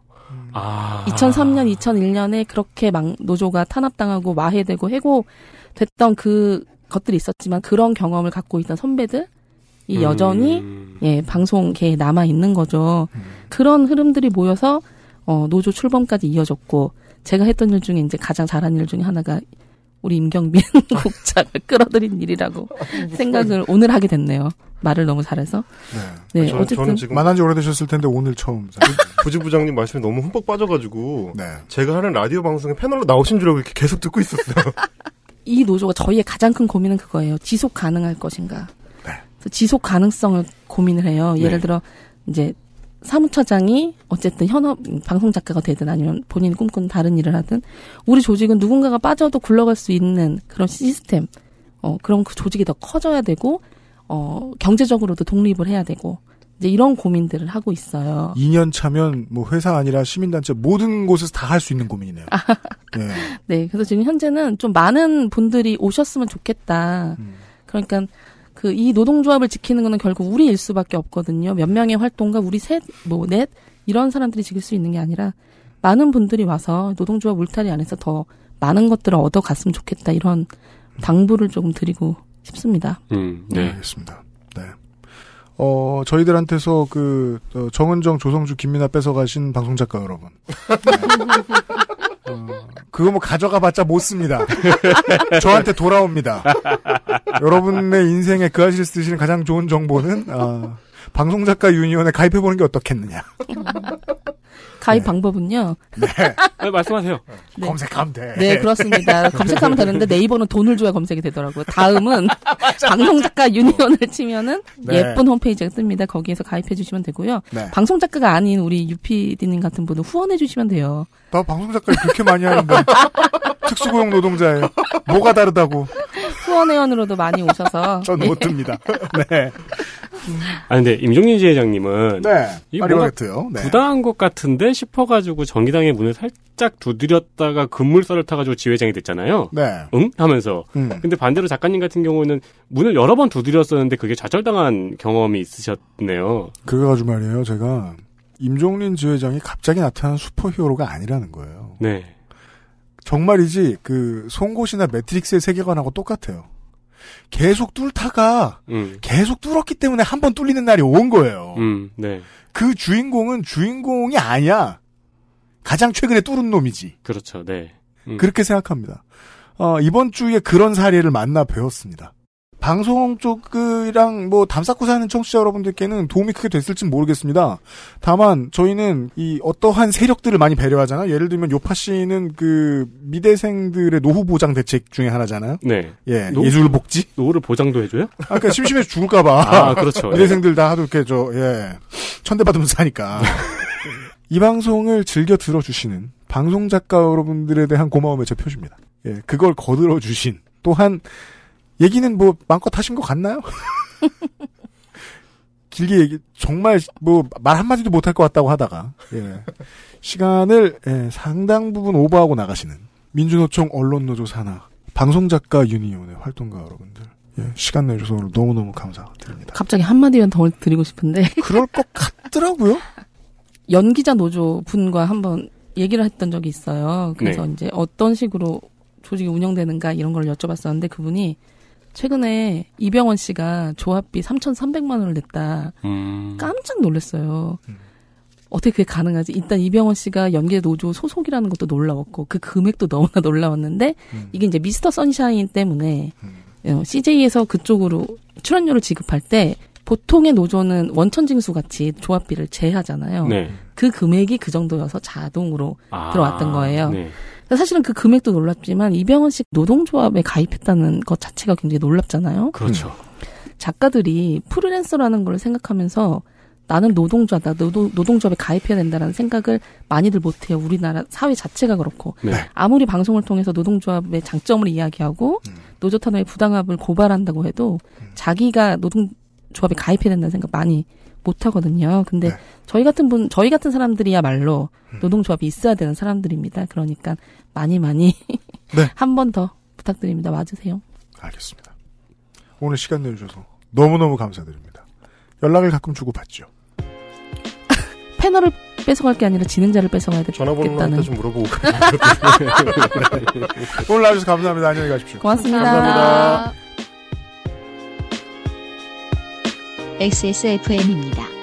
아. 2003년, 2001년에 그렇게 막 노조가 탄압당하고 마해되고 해고됐던 그 것들이 있었지만 그런 경험을 갖고 있던 선배들 이 음. 여전히 음. 예 방송계에 남아 있는 거죠. 음. 그런 흐름들이 모여서 어, 노조 출범까지 이어졌고 제가 했던 일 중에 이제 가장 잘한 일 중에 하나가 우리 임경빈 <laughs> 국장을 끌어들인 일이라고 <laughs> 생각을 오늘 하게 됐네요. 말을 너무 잘해서. 네. 네저 어쨌든 저는 지금 만난 지 오래되셨을 텐데 오늘 처음. <laughs> 부지부장님 말씀이 너무 흠뻑 빠져가지고 네. 제가 하는 라디오 방송에 패널로 나오신 줄 알고 이렇게 계속 듣고 있었어요. 이 노조가 저희의 가장 큰 고민은 그거예요. 지속 가능할 것인가. 네. 지속 가능성을 고민을 해요. 예를 네. 들어 이제 사무처장이 어쨌든 현업 방송 작가가 되든 아니면 본인이 꿈꾸는 다른 일을 하든 우리 조직은 누군가가 빠져도 굴러갈 수 있는 그런 시스템 어 그런 그 조직이 더 커져야 되고 어 경제적으로도 독립을 해야 되고 이제 이런 고민들을 하고 있어요. 2년 차면 뭐 회사 아니라 시민단체 모든 곳에서 다 할 수 있는 고민이네요. <laughs> 네. 네, 그래서 지금 현재는 좀 많은 분들이 오셨으면 좋겠다. 음. 그러니까 그이 노동조합을 지키는 거는 결국 우리일 수밖에 없거든요. 몇 명의 활동가 우리 셋, 뭐 넷 이런 사람들이 지킬 수 있는 게 아니라 많은 분들이 와서 노동조합 울타리 안에서 더 많은 것들을 얻어갔으면 좋겠다 이런 당부를 조금 드리고 싶습니다. 음, 네. 네, 알겠습니다. 네. 어, 저희들한테서 그, 어, 정은정, 조성주, 김민아 뺏어가신 방송작가 여러분. <laughs> 네. 음, 그거 뭐 가져가봤자 못 씁니다. <laughs> 저한테 돌아옵니다. 여러분의 인생에 그 아실에서 드시는 가장 좋은 정보는 어, 방송작가 유니온에 가입해보는 게 어떻겠느냐. 가입 네. 방법은요. 네. 네 말씀하세요. <laughs> 네. 검색하면 돼. 네, 그렇습니다. <laughs> 검색하면 되는데 네이버는 돈을 줘야 검색이 되더라고요. 다음은 <laughs> 방송작가 유니온을 치면은 네. 예쁜 홈페이지가 뜹니다. 거기에서 가입해 주시면 되고요. 네. 방송작가가 아닌 우리 유피디님 같은 분은 후원해 주시면 돼요. 나 방송작가 그렇게 많이 하는데 특수고용 노동자예요. 뭐가 다르다고. 후원회원으로도 많이 오셔서. 전못 예. 듭니다. 네. 아 근데 임종민 지회장님은 네. 파리바요 네. 부당한 것 같은데 싶어가지고 정의당의 문을 살짝 두드렸다가 급물살을 타가지고 지회장이 됐잖아요. 네. 응? 하면서. 음. 근데 반대로 작가님 같은 경우는 문을 여러 번 두드렸었는데 그게 좌절당한 경험이 있으셨네요. 그거가지고 말이에요. 제가 임종민 지회장이 갑자기 나타난 슈퍼히어로가 아니라는 거예요. 네. 정말이지 그 송곳이나 매트릭스의 세계관하고 똑같아요. 계속 뚫다가 음. 계속 뚫었기 때문에 한 번 뚫리는 날이 온 거예요. 음, 네. 그 주인공은 주인공이 아니야. 가장 최근에 뚫은 놈이지. 그렇죠. 네. 음. 그렇게 생각합니다. 어, 이번 주에 그런 사례를 만나 배웠습니다. 방송 쪽이랑 뭐 담쌓고 사는 청취자 여러분들께는 도움이 크게 됐을진 모르겠습니다. 다만 저희는 이 어떠한 세력들을 많이 배려하잖아. 예를 들면 요파 씨는 그 미대생들의 노후 보장 대책 중에 하나잖아요. 네. 예. 노, 예술 복지. 노후를 보장도 해줘요? 아까 그러니까 심심해서 죽을까봐. 아 그렇죠. <laughs> 예. 미대생들 다 하도 이렇게 저 예. 천대 받으면서 하니까. <laughs> 이 방송을 즐겨 들어주시는 방송 작가 여러분들에 대한 고마움의 제 표시입니다. 예, 그걸 거들어 주신 또한 얘기는 뭐 마음껏 하신 것 같나요? <laughs> 길게 얘기 정말 뭐 말 한마디도 못할 것 같다고 하다가 예. 시간을 예, 상당 부분 오버하고 나가시는 민주노총 언론노조 산하 방송작가 유니온의 활동가 여러분들 예, 시간 내주셔서 오늘 너무너무 감사드립니다. 갑자기 한마디만 더 드리고 싶은데 <laughs> 그럴 것 같더라고요. 연기자 노조 분과 한번 얘기를 했던 적이 있어요. 그래서 네. 이제 어떤 식으로 조직이 운영되는가 이런 걸 여쭤봤었는데 그분이 최근에 이병헌 씨가 조합비 3,300만 원을 냈다. 음. 깜짝 놀랐어요. 음. 어떻게 그게 가능하지? 일단 이병헌 씨가 연계 노조 소속이라는 것도 놀라웠고 그 금액도 너무나 <laughs> 놀라웠는데 음. 이게 이제 미스터 선샤인 때문에 음. CJ에서 어, 그쪽으로 출연료를 지급할 때 보통의 노조는 원천징수 같이 조합비를 제하잖아요. 네. 그 금액이 그 정도여서 자동으로 아, 들어왔던 거예요. 네. 사실은 그 금액도 놀랍지만 이병헌 씨 노동조합에 가입했다는 것 자체가 굉장히 놀랍잖아요. 그렇죠. 음. 작가들이 프리랜서라는 걸 생각하면서 나는 노동자다, 노동, 노동조합에 가입해야 된다라는 생각을 많이들 못해요. 우리나라 사회 자체가 그렇고. 네. 아무리 방송을 통해서 노동조합의 장점을 이야기하고 음. 노조 탄압의 부당함을 고발한다고 해도 음. 자기가 노동조합에 가입해야 된다는 생각 많이 못하거든요. 근데 네. 저희 같은 분, 저희 같은 사람들이야말로 음. 노동조합이 있어야 되는 사람들입니다. 그러니까 많이 많이 <laughs> 네. 한번 더 부탁드립니다. 와주세요. 알겠습니다. 오늘 시간 내주셔서 너무너무 감사드립니다. 연락을 가끔 주고 받죠. <laughs> 패널을 뺏어갈 게 아니라 지는 자를 뺏어가야 되겠다는. 전화번호한테 좀 물어보고. <laughs> 오늘 나와주셔서 감사합니다. 안녕히 가십시오. 고맙습니다. 감사합니다. XSFM입니다.